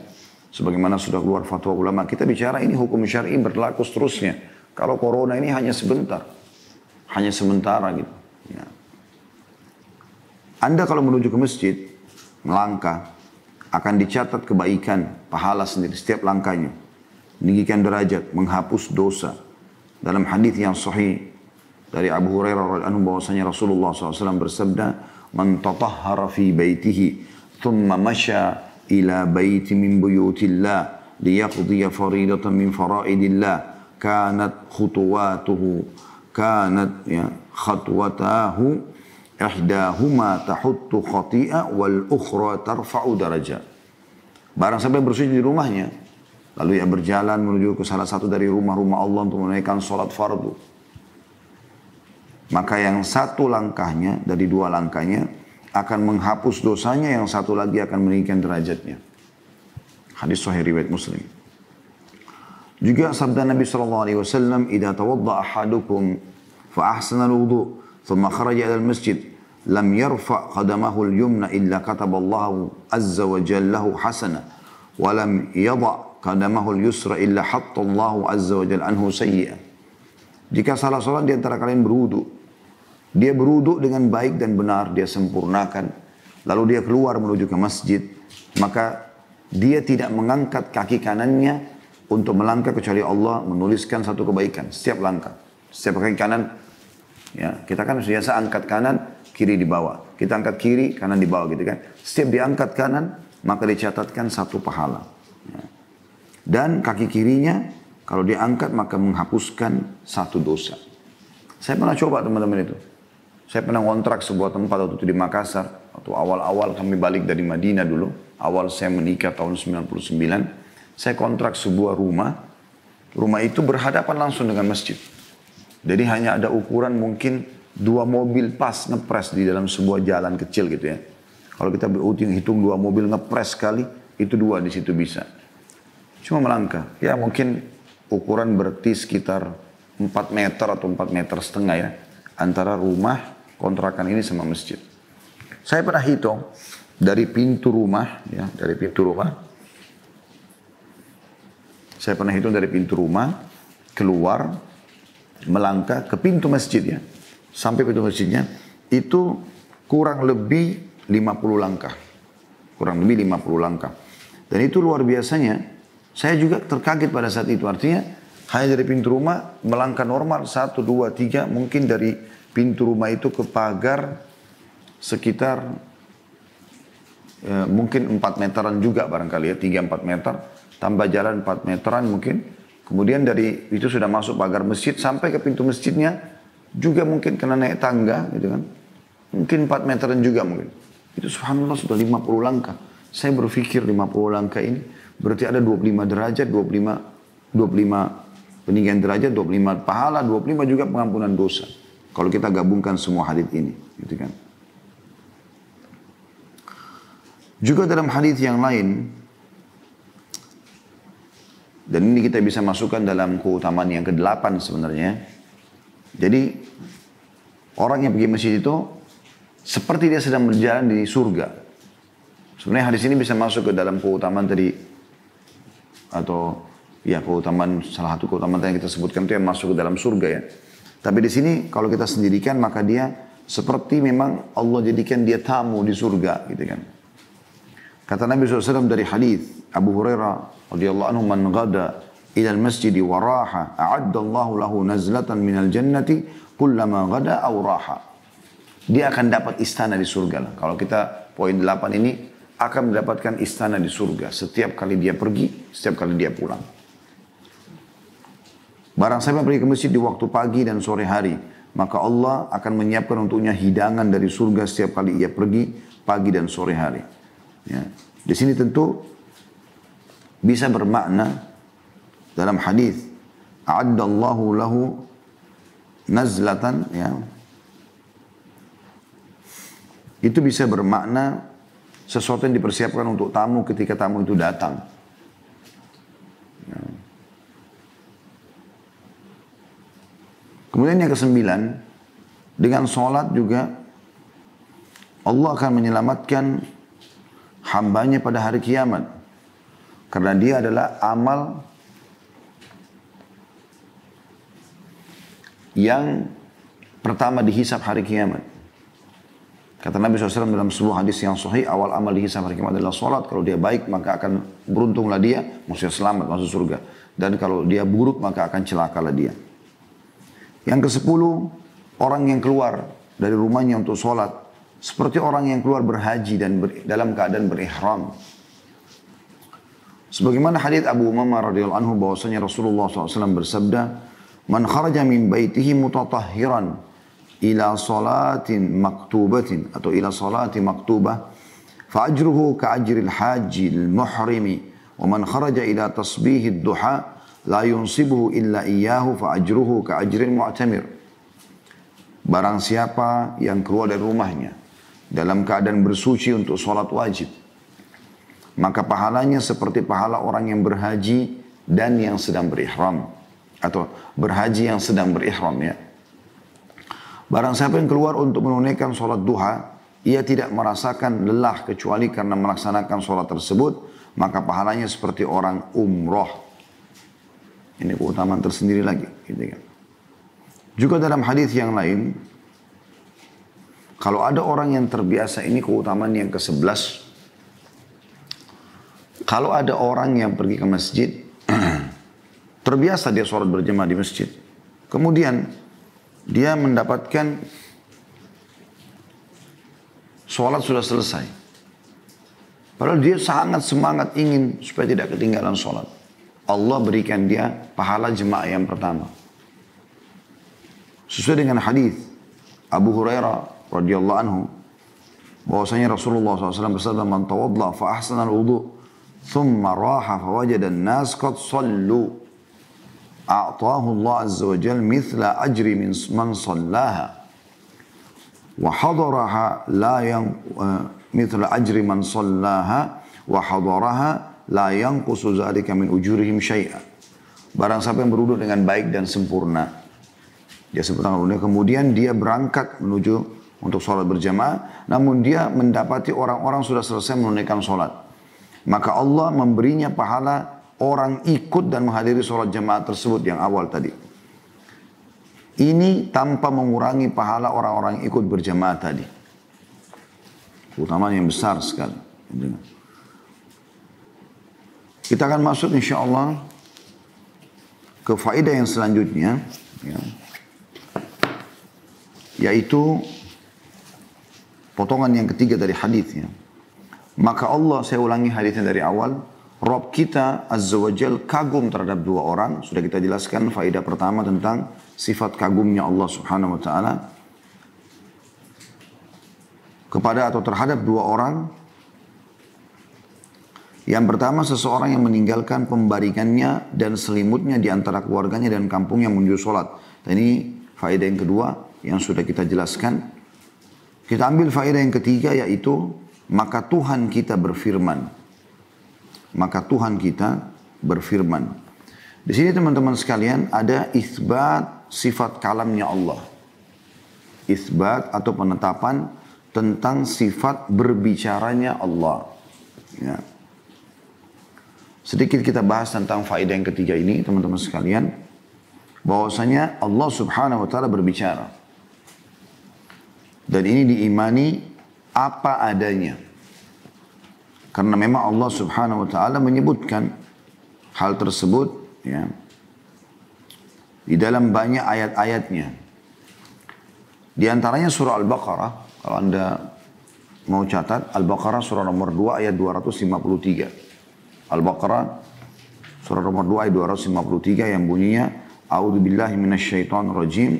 Sebagaimana sudah keluar fatwa ulama, kita bicara ini hukum syar'i berlaku seterusnya. Kalau corona ini hanya sebentar, hanya sementara gitu. Ya. Anda kalau menuju ke masjid, melangkah, akan dicatat kebaikan, pahala sendiri setiap langkahnya. Meninggikan derajat, menghapus dosa. Dalam hadis yang sahih dari Abu Hurairah radhiyallahu anhu bahwasanya Rasulullah SAW bersabda, "Man tatahhara fi baitihi, thumma masya إلى بيت من بيوت الله ليقضي فريضة من فرائض الله كانت خطواته كانت خطوتاه إحداهما تحط خطيئة والأخرى ترفع درجة Barang siapa yang bersuci di rumahnya, lalu ia berjalan menuju ke salah satu dari rumah-rumah Allah untuk menunaikan sholat fardu. Maka yang satu langkahnya dari dua langkahnya akan menghapus dosanya, yang satu lagi akan meninggikan derajatnya. Hadis Sahih riwayat Muslim. Juga sabda Nabi sallallahu alaihi wasallam, "Ida tawadha ahadukum fa ahsana al-wudu, thumma kharaj al-masjid, lam yarfa qadamahu al-yumna illa katab Allah azza wa jallahu hasana, walam lam qadamahu al-yusra illa hatta Allah azza wa jalla anhu sayyi'a." Jika salah seorang di antara kalian berwudu, dia beruduk dengan baik dan benar, dia sempurnakan. Lalu dia keluar menuju ke masjid. Maka dia tidak mengangkat kaki kanannya untuk melangkah kecuali Allah menuliskan satu kebaikan setiap langkah. Setiap kaki kanan, ya kita kan biasa angkat kanan, kiri di bawah. Kita angkat kiri, kanan di bawah gitu kan. Setiap diangkat kanan, maka dicatatkan satu pahala. Ya. Dan kaki kirinya kalau diangkat maka menghapuskan satu dosa. Saya pernah coba teman-teman itu. Saya pernah kontrak sebuah tempat waktu itu di Makassar. Waktu awal-awal kami balik dari Madinah dulu. Awal saya menikah tahun 99. Saya kontrak sebuah rumah. Rumah itu berhadapan langsung dengan masjid. Jadi hanya ada ukuran mungkin dua mobil pas ngepres di dalam sebuah jalan kecil gitu ya. Kalau kita berhitung hitung dua mobil ngepres sekali, itu dua di situ bisa. Cuma melangkah. Ya mungkin ukuran berarti sekitar 4 meter atau 4 meter setengah ya. Antara rumah kontrakan ini sama masjid. Saya pernah hitung dari pintu rumah, ya, dari pintu rumah. Saya pernah hitung dari pintu rumah, keluar, melangkah ke pintu masjid ya. Sampai pintu masjidnya, itu kurang lebih 50 langkah. Kurang lebih 50 langkah. Dan itu luar biasanya, saya juga terkaget pada saat itu. Artinya, hanya dari pintu rumah, melangkah normal, satu, dua, tiga, mungkin dari pintu rumah itu ke pagar sekitar ya, mungkin 4 meteran juga barangkali ya, 3-4 meter. Tambah jalan 4 meteran mungkin. Kemudian dari itu sudah masuk pagar masjid sampai ke pintu masjidnya juga mungkin kena naik tangga gitu kan. Mungkin 4 meteran juga mungkin. Itu subhanallah sudah 50 langkah. Saya berpikir 50 langkah ini berarti ada 25 derajat, 25 25 peninggian derajat, 25 pahala, 25 juga pengampunan dosa. Kalau kita gabungkan semua hadis ini, gitu kan. Juga dalam hadis yang lain dan ini kita bisa masukkan dalam keutamaan yang ke-8 sebenarnya. Jadi orang yang pergi masjid itu seperti dia sedang berjalan di surga. Sebenarnya hadis ini bisa masuk ke dalam keutamaan tadi atau ya keutamaan salah satu keutamaan yang kita sebutkan itu yang masuk ke dalam surga ya. Tapi di sini kalau kita sendirikan maka dia seperti memang Allah jadikan dia tamu di surga gitu kan. Kata Nabi SAW dari hadis Abu Hurairah radhiyallahu anhu man ghada ila al-masjid wa raha a'adda Allah lahu nazlatan min al-jannati kullama ghada aw raha. Dia akan dapat istana di surga lah. Kalau kita poin 8 ini akan mendapatkan istana di surga setiap kali dia pergi, setiap kali dia pulang. Barang siapa pergi ke masjid di waktu pagi dan sore hari, maka Allah akan menyiapkan untuknya hidangan dari surga setiap kali ia pergi pagi dan sore hari. Ya. Di sini tentu bisa bermakna dalam hadis A'addallahu lahu nazlatan ya. Itu bisa bermakna sesuatu yang dipersiapkan untuk tamu ketika tamu itu datang. Ya. Kemudian yang kesembilan, dengan sholat juga Allah akan menyelamatkan hambanya pada hari kiamat. Karena dia adalah amal yang pertama dihisap hari kiamat. Kata Nabi SAW dalam sebuah hadis yang sahih, awal amal dihisap hari kiamat adalah sholat. Kalau dia baik, maka akan beruntunglah dia, maksudnya selamat masuk surga. Dan kalau dia buruk, maka akan celakalah dia. Yang ke orang yang keluar dari rumahnya untuk sholat. Seperti orang yang keluar berhaji dan ber, dalam keadaan berihram. Sebagaimana hadits Abu Umamah radhiyallahu anhu bahwasanya Rasulullah SAW bersabda, "Man kharaja min baitihi mutatahhiran ila salatin maktubatin atau ila salati maktubah, fa kajiril ka haji al muhrimi, wa man kharaja ila tasbihid duha la yunsibuhu illa iyyahu fa ajruhu ka ajrin mu'tamir. Barang siapa yang keluar dari rumahnya dalam keadaan bersuci untuk sholat wajib, maka pahalanya seperti pahala orang yang berhaji dan yang sedang berihram atau berhaji yang sedang berihram ya. Barang siapa yang keluar untuk menunaikan sholat duha, ia tidak merasakan lelah kecuali karena melaksanakan sholat tersebut, maka pahalanya seperti orang umroh ini keutamaan tersendiri lagi. Gitu kan. Juga dalam hadis yang lain, kalau ada orang yang terbiasa ini keutamaan yang ke-11. Kalau ada orang yang pergi ke masjid, terbiasa dia sholat berjemaah di masjid. Kemudian dia mendapatkan sholat sudah selesai. Padahal dia sangat semangat ingin supaya tidak ketinggalan sholat. Allah berikan dia pahala jemaah yang pertama. Sesuai dengan hadis Abu Hurairah radhiyallahu anhu bahwasanya Rasulullah SAW bersabda man tawadla fa ahsana al-wudu thumma raha fa wajada an-nas qad sallu a'tahu Allah azza wa jalla mithla ajri min man sallaha wa hadaraha la yang uh, mithla ajri man sallaha wa hadaraha la yanqusu dzalika kami ujurihim syai'a. Barang siapa yang berwudu dengan baik dan sempurna. Dia sempurna wudunya kemudian dia berangkat menuju untuk sholat berjamaah, namun dia mendapati orang-orang sudah selesai menunaikan sholat. Maka Allah memberinya pahala orang ikut dan menghadiri sholat jamaah tersebut yang awal tadi. Ini tanpa mengurangi pahala orang-orang ikut berjamaah tadi. Utamanya yang besar sekali. Kita akan masuk insya Allah ke faedah yang selanjutnya. Ya. Yaitu potongan yang ketiga dari hadisnya. Maka Allah, saya ulangi hadisnya dari awal. Rob kita Azza wa Jal kagum terhadap dua orang. Sudah kita jelaskan faedah pertama tentang sifat kagumnya Allah subhanahu wa ta'ala. Kepada atau terhadap dua orang yang pertama seseorang yang meninggalkan pembaringannya dan selimutnya di antara keluarganya dan kampung yang menuju sholat. Dan ini faedah yang kedua yang sudah kita jelaskan. Kita ambil faedah yang ketiga yaitu maka Tuhan kita berfirman. Maka Tuhan kita berfirman. Di sini teman-teman sekalian ada isbat sifat kalamnya Allah. Isbat atau penetapan tentang sifat berbicaranya Allah. Ya. Sedikit kita bahas tentang faedah yang ketiga ini teman-teman sekalian. Bahwasanya Allah subhanahu wa ta'ala berbicara. Dan ini diimani apa adanya. Karena memang Allah subhanahu wa ta'ala menyebutkan hal tersebut ya, di dalam banyak ayat-ayatnya. Di antaranya surah Al-Baqarah, kalau Anda mau catat, Al-Baqarah surah nomor 2 ayat 253. Al-Baqarah surah nomor 2 ayat 253 yang bunyinya A'udzu billahi minasyaitonir rajim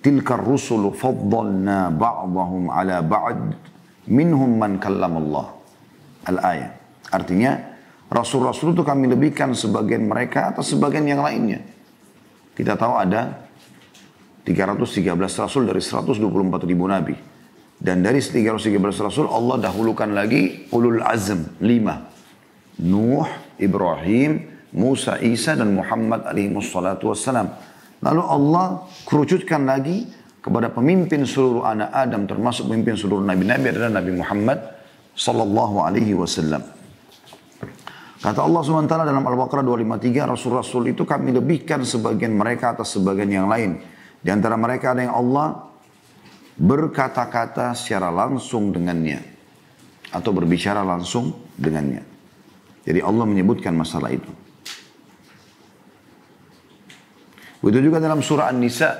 tilkar rusulu faddalna ba'dahum ala ba'd minhum man kallamallah Al-ayat Artinya Rasul-Rasul itu kami lebihkan sebagian mereka atau sebagian yang lainnya Kita tahu ada 313 Rasul dari 124 ribu Nabi dan dari 313 Rasul Allah dahulukan lagi ulul azm 5 Nuh, Ibrahim, Musa, Isa dan Muhammad alaihi wassalatu wassalam. Lalu Allah kerucutkan lagi kepada pemimpin seluruh anak Adam termasuk pemimpin seluruh nabi-nabi adalah Nabi Muhammad sallallahu alaihi wasallam. Kata Allah SWT dalam Al-Baqarah 253, Rasul-Rasul itu kami lebihkan sebagian mereka atas sebagian yang lain. Di antara mereka ada yang Allah berkata-kata secara langsung dengannya. Atau berbicara langsung dengannya. Jadi Allah menyebutkan masalah itu. Begitu juga dalam surah An-Nisa.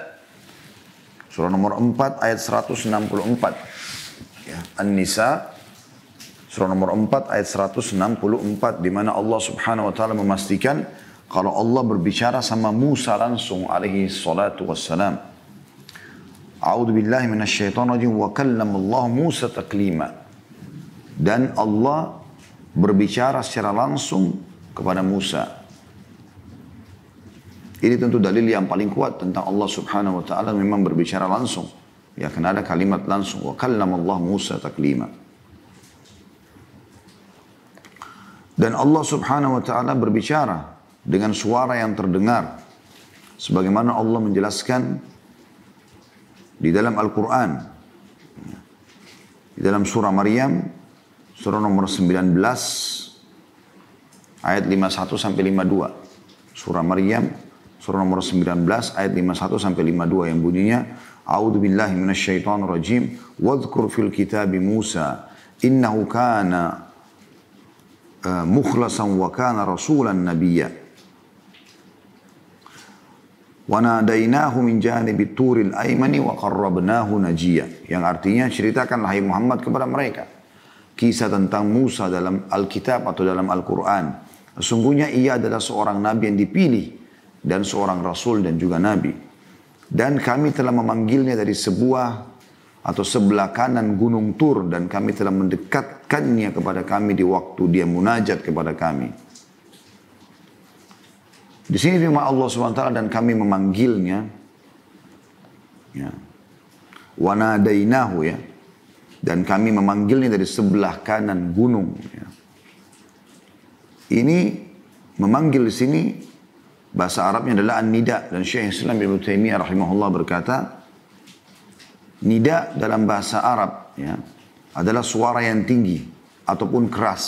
Surah nomor 4 ayat 164. Ya, An-Nisa surah nomor 4 ayat 164 di mana Allah Subhanahu wa taala memastikan kalau Allah berbicara sama Musa langsung alaihi salatu wassalam. A'udzu billahi minasy rajim wa kallama Allah Musa taklima. Dan Allah berbicara secara langsung kepada Musa. Ini tentu dalil yang paling kuat tentang Allah Subhanahu wa taala memang berbicara langsung. Ya, kan ada kalimat langsung wa kallama Allah Musa taklima. Dan Allah Subhanahu wa taala berbicara dengan suara yang terdengar. Sebagaimana Allah menjelaskan di dalam Al-Qur'an. Di dalam surah Maryam surah nomor 19 ayat 51 sampai 52. Surah Maryam surah nomor 19 ayat 51 sampai 52 yang bunyinya A'udzubillahi minasyaitonirrajim minasyaitonir rajim wadhkur fil kitabi Musa innahu kana uh, mukhlasan wa kana rasulan nabiyya وَنَادَيْنَاهُ مِنْ جَانِبِ التُّورِ الْأَيْمَنِ وَقَرَّبْنَاهُ نَجِيًّا Yang artinya ceritakanlah Muhammad kepada mereka kisah tentang Musa dalam Alkitab atau dalam Al-Quran. Sesungguhnya ia adalah seorang nabi yang dipilih dan seorang rasul dan juga nabi. Dan kami telah memanggilnya dari sebuah atau sebelah kanan gunung Tur dan kami telah mendekatkannya kepada kami di waktu dia munajat kepada kami. Di sini firman Allah SWT dan kami memanggilnya. Ya. Wanadainahu ya. Dan kami memanggilnya dari sebelah kanan gunung. Ya. Ini memanggil di sini bahasa Arabnya adalah an-nida dan Syekh Islam Ibnu Taimiyah rahimahullah berkata nida dalam bahasa Arab ya adalah suara yang tinggi ataupun keras.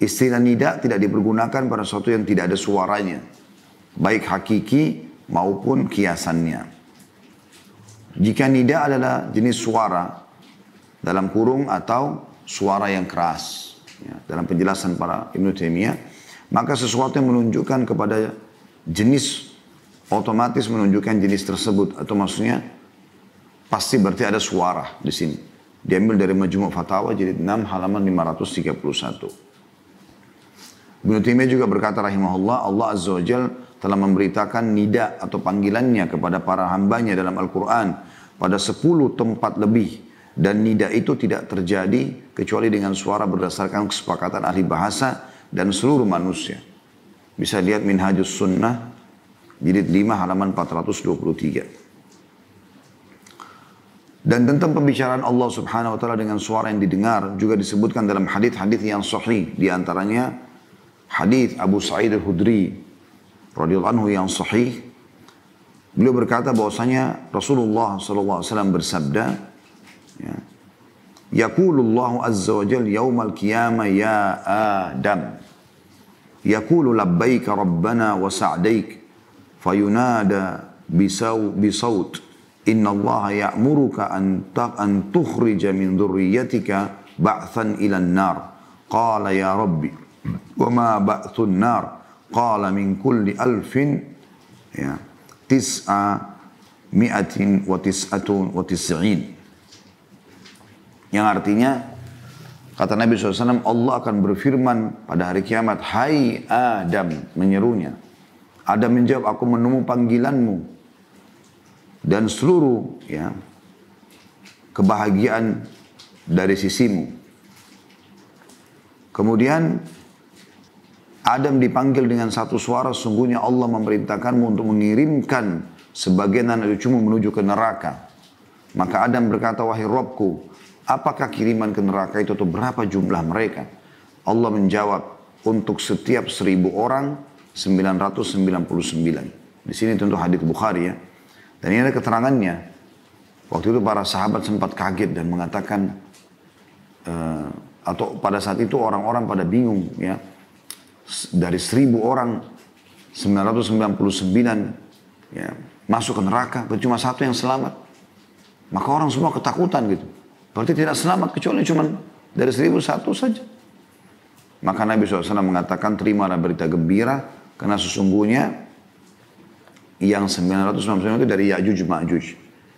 Istilah nida tidak dipergunakan pada sesuatu yang tidak ada suaranya, baik hakiki maupun kiasannya. Jika nida adalah jenis suara dalam kurung atau suara yang keras. Ya, dalam penjelasan para Ibnu Taimiyah, maka sesuatu yang menunjukkan kepada jenis otomatis menunjukkan jenis tersebut atau maksudnya pasti berarti ada suara di sini. Diambil dari Majmu' Fatawa jadi 6 halaman 531. Ibnu Taimiyah juga berkata rahimahullah, Allah Azza wa telah memberitakan nida atau panggilannya kepada para hambanya dalam Al-Quran pada 10 tempat lebih dan nida itu tidak terjadi kecuali dengan suara berdasarkan kesepakatan ahli bahasa dan seluruh manusia. Bisa lihat Minhajus Sunnah, jilid 5 halaman 423. Dan tentang pembicaraan Allah Subhanahu wa taala dengan suara yang didengar juga disebutkan dalam hadis-hadis yang sahih di antaranya hadis Abu Sa'id Al-Hudri radhiyallahu anhu yang sahih beliau berkata bahwasanya Rasulullah alaihi wasallam bersabda Ya. Yaqulullahu azza wa jal yaumal qiyamah ya Adam. Yaqulu labbaika rabbana wa sa'daik. Fayunada bisaw, bisawt. Inna Allah ya'muruka an, an tukhrija min dhurriyatika ba'than ilan nar. Qala ya Rabbi. Wa ma ba'thun nar. Qala min kulli alfin. Ya. Tis'a mi'atin wa tis'atun wa tis'in. Yang artinya kata Nabi SAW Allah akan berfirman pada hari kiamat. Hai Adam menyerunya. Adam menjawab aku menemu panggilanmu. Dan seluruh ya kebahagiaan dari sisimu. Kemudian Adam dipanggil dengan satu suara, sungguhnya Allah memerintahkanmu untuk mengirimkan sebagian anak cucumu menuju ke neraka. Maka Adam berkata, wahai Robku, apakah kiriman ke neraka itu atau berapa jumlah mereka? Allah menjawab, untuk setiap seribu orang 999. Di sini tentu hadis Bukhari ya. Dan ini ada keterangannya. Waktu itu para sahabat sempat kaget dan mengatakan, e, atau pada saat itu orang-orang pada bingung ya. Dari seribu orang 999 ya, masuk ke neraka, cuma satu yang selamat. Maka orang semua ketakutan gitu. Berarti tidak selamat kecuali cuma dari seribu satu saja. Maka Nabi SAW mengatakan terimalah berita gembira karena sesungguhnya yang 999 itu dari Ya'juj Ma'juj.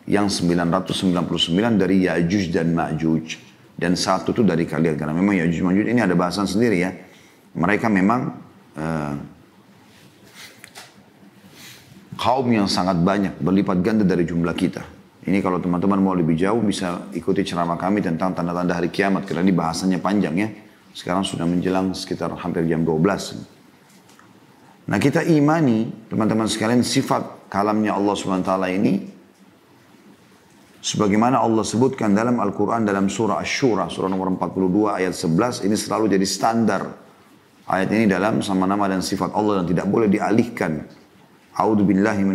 Yang 999 dari Ya'juj dan Ma'juj. Dan satu itu dari kalian. Karena memang Ya'juj Ma'juj ini ada bahasan sendiri ya. Mereka memang uh, kaum yang sangat banyak berlipat ganda dari jumlah kita. Ini kalau teman-teman mau lebih jauh bisa ikuti ceramah kami tentang tanda-tanda hari kiamat karena ini bahasanya panjang ya. Sekarang sudah menjelang sekitar hampir jam 12. Nah kita imani teman-teman sekalian sifat kalamnya Allah SWT ini sebagaimana Allah sebutkan dalam Al-Quran dalam surah Ash-Shura surah nomor 42 ayat 11 ini selalu jadi standar ayat ini dalam sama nama dan sifat Allah dan tidak boleh dialihkan A'udzu billahi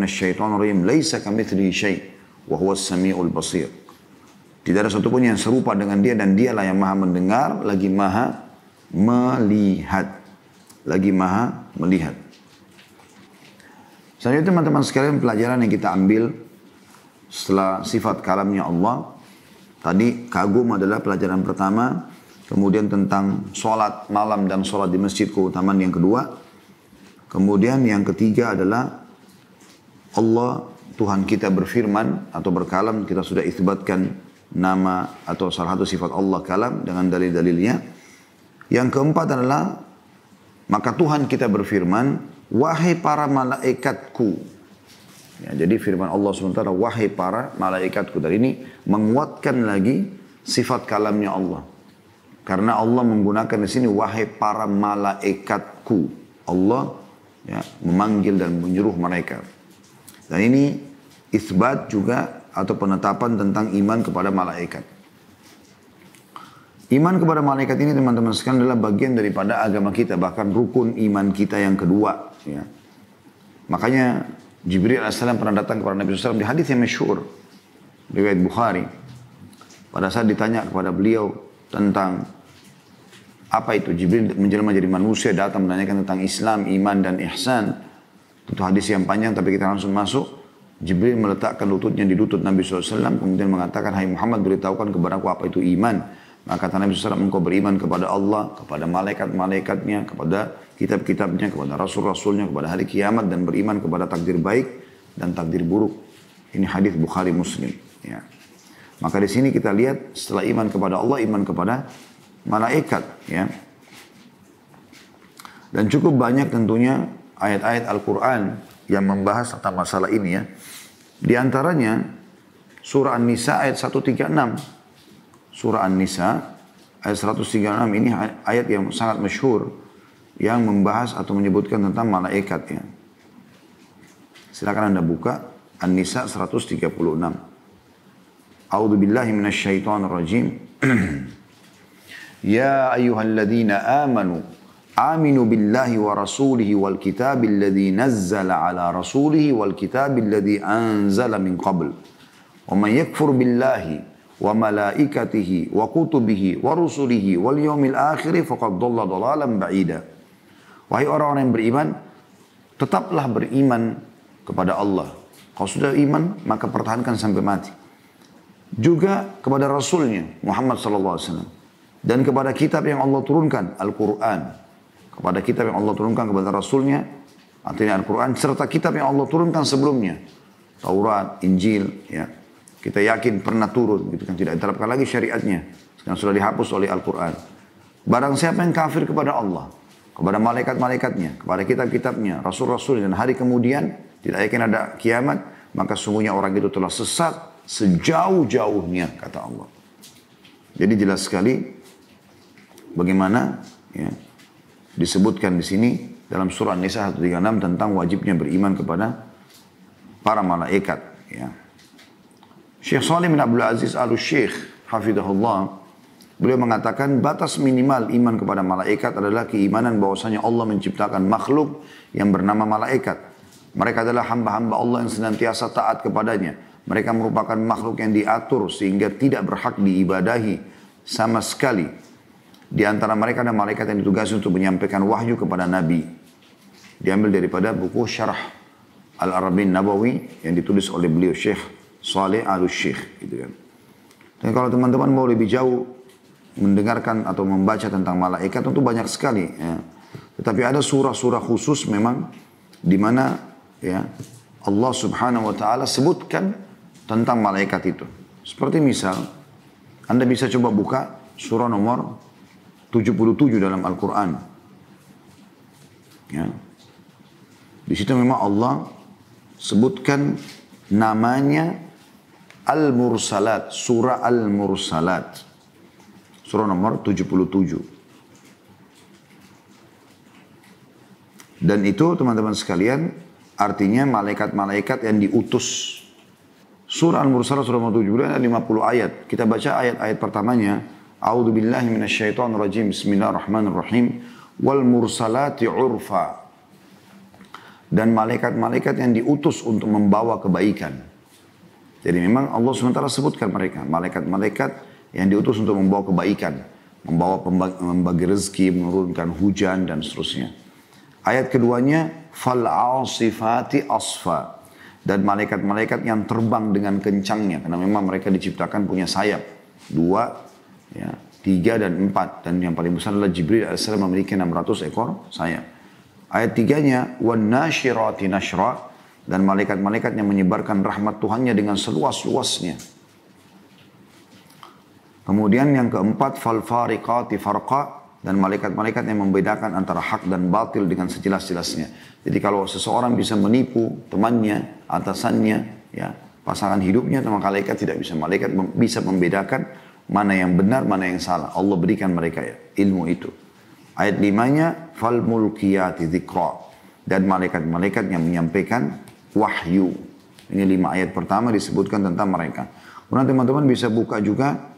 laisa kamitslihi syai' wa samiul basir. Tidak ada satupun yang serupa dengan dia dan dialah yang maha mendengar lagi maha melihat. Lagi maha melihat. Selanjutnya teman-teman sekalian pelajaran yang kita ambil setelah sifat kalamnya Allah. Tadi kagum adalah pelajaran pertama. Kemudian tentang sholat malam dan sholat di masjid keutamaan yang kedua. Kemudian yang ketiga adalah Allah Tuhan kita berfirman atau berkalam, kita sudah isbatkan nama atau salah satu sifat Allah kalam dengan dalil-dalilnya. Yang keempat adalah maka Tuhan kita berfirman, wahai para malaikatku. Ya, jadi firman Allah sementara wahai para malaikatku. Dan ini menguatkan lagi sifat kalamnya Allah. Karena Allah menggunakan di sini wahai para malaikatku. Allah ya, memanggil dan menyuruh mereka. Dan ini isbat juga atau penetapan tentang iman kepada malaikat. Iman kepada malaikat ini teman-teman sekalian adalah bagian daripada agama kita, bahkan rukun iman kita yang kedua. Ya. Makanya Jibril AS pernah datang kepada Nabi SAW di hadis yang masyhur riwayat Bukhari. Pada saat ditanya kepada beliau tentang apa itu Jibril menjelma jadi manusia datang menanyakan tentang Islam, iman dan ihsan. Itu hadis yang panjang tapi kita langsung masuk Jibril meletakkan lututnya di lutut Nabi SAW kemudian mengatakan, Hai Muhammad beritahukan kepada aku apa itu iman. Maka kata Nabi SAW, engkau beriman kepada Allah, kepada malaikat-malaikatnya, kepada kitab-kitabnya, kepada rasul-rasulnya, kepada hari kiamat dan beriman kepada takdir baik dan takdir buruk. Ini hadis Bukhari Muslim. Ya. Maka di sini kita lihat setelah iman kepada Allah, iman kepada malaikat. Ya. Dan cukup banyak tentunya ayat-ayat Al-Quran yang membahas tentang masalah ini ya. Di antaranya surah An-Nisa ayat 136. Surah An-Nisa ayat 136 ini ayat yang sangat masyhur yang membahas atau menyebutkan tentang malaikat ya. Silakan Anda buka An-Nisa 136. A'udzu billahi minasyaitonir rajim. ya ayyuhalladzina amanu aminu billahi wa rasulihi wal kitabil ladzi nazzala ala rasulihi wal kitabil ladzi anzala min qabl wahai orang-orang yang beriman tetaplah beriman kepada Allah kalau sudah iman maka pertahankan sampai mati juga kepada rasulnya Muhammad sallallahu alaihi wasallam dan kepada kitab yang Allah turunkan Al-Qur'an kepada kitab yang Allah turunkan kepada Rasulnya, artinya Al-Quran, serta kitab yang Allah turunkan sebelumnya. Taurat, Injil, ya. Kita yakin pernah turun, gitu kan. Tidak diterapkan lagi syariatnya. Sekarang sudah dihapus oleh Al-Quran. Barang siapa yang kafir kepada Allah, kepada malaikat-malaikatnya, kepada kitab-kitabnya, rasul-rasul, dan hari kemudian, tidak yakin ada kiamat, maka semuanya orang itu telah sesat sejauh-jauhnya, kata Allah. Jadi jelas sekali bagaimana ya, disebutkan di sini dalam surah Nisa 136 tentang wajibnya beriman kepada para malaikat. Ya. Syekh Salim bin Abdul Aziz al-Syekh, hafidahullah, beliau mengatakan batas minimal iman kepada malaikat adalah keimanan bahwasanya Allah menciptakan makhluk yang bernama malaikat. Mereka adalah hamba-hamba Allah yang senantiasa taat kepadanya. Mereka merupakan makhluk yang diatur sehingga tidak berhak diibadahi sama sekali di antara mereka ada malaikat yang ditugas untuk menyampaikan wahyu kepada Nabi. Diambil daripada buku Syarah Al-Arabin Nabawi yang ditulis oleh beliau Syekh Saleh Al-Syekh. Gitu kan. Dan kalau teman-teman mau lebih jauh mendengarkan atau membaca tentang malaikat tentu banyak sekali. Ya. Tetapi ada surah-surah khusus memang di mana ya Allah Subhanahu Wa Taala sebutkan tentang malaikat itu. Seperti misal, anda bisa coba buka surah nomor 77 dalam Al-Quran. Ya. Di situ memang Allah sebutkan namanya Al-Mursalat, surah Al-Mursalat. Surah nomor 77. Dan itu teman-teman sekalian artinya malaikat-malaikat yang diutus. Surah Al-Mursalat surah nomor 77 ada 50 ayat. Kita baca ayat-ayat pertamanya. A'udzu billahi minasyaitonir rajim. Bismillahirrahmanirrahim. Wal mursalati urfa. Dan malaikat-malaikat yang diutus untuk membawa kebaikan. Jadi memang Allah SWT sebutkan mereka, malaikat-malaikat yang diutus untuk membawa kebaikan, membawa membagi rezeki, menurunkan hujan dan seterusnya. Ayat keduanya, fal asifati asfa dan malaikat-malaikat yang terbang dengan kencangnya karena memang mereka diciptakan punya sayap dua ya, tiga dan empat dan yang paling besar adalah Jibril AS memiliki enam ratus ekor sayap. Ayat tiganya wan nashirati nashra dan malaikat-malaikat yang menyebarkan rahmat Tuhannya dengan seluas-luasnya. Kemudian yang keempat fal fariqati farqa dan malaikat-malaikat yang membedakan antara hak dan batil dengan sejelas-jelasnya. Jadi kalau seseorang bisa menipu temannya, atasannya, ya pasangan hidupnya, teman malaikat tidak bisa. Malaikat bisa membedakan Mana yang benar, mana yang salah. Allah berikan mereka ya, ilmu itu. Ayat limanya, fal mulkiyati dhikra. Dan malaikat-malaikat yang menyampaikan wahyu. Ini lima ayat pertama disebutkan tentang mereka. Kemudian teman-teman bisa buka juga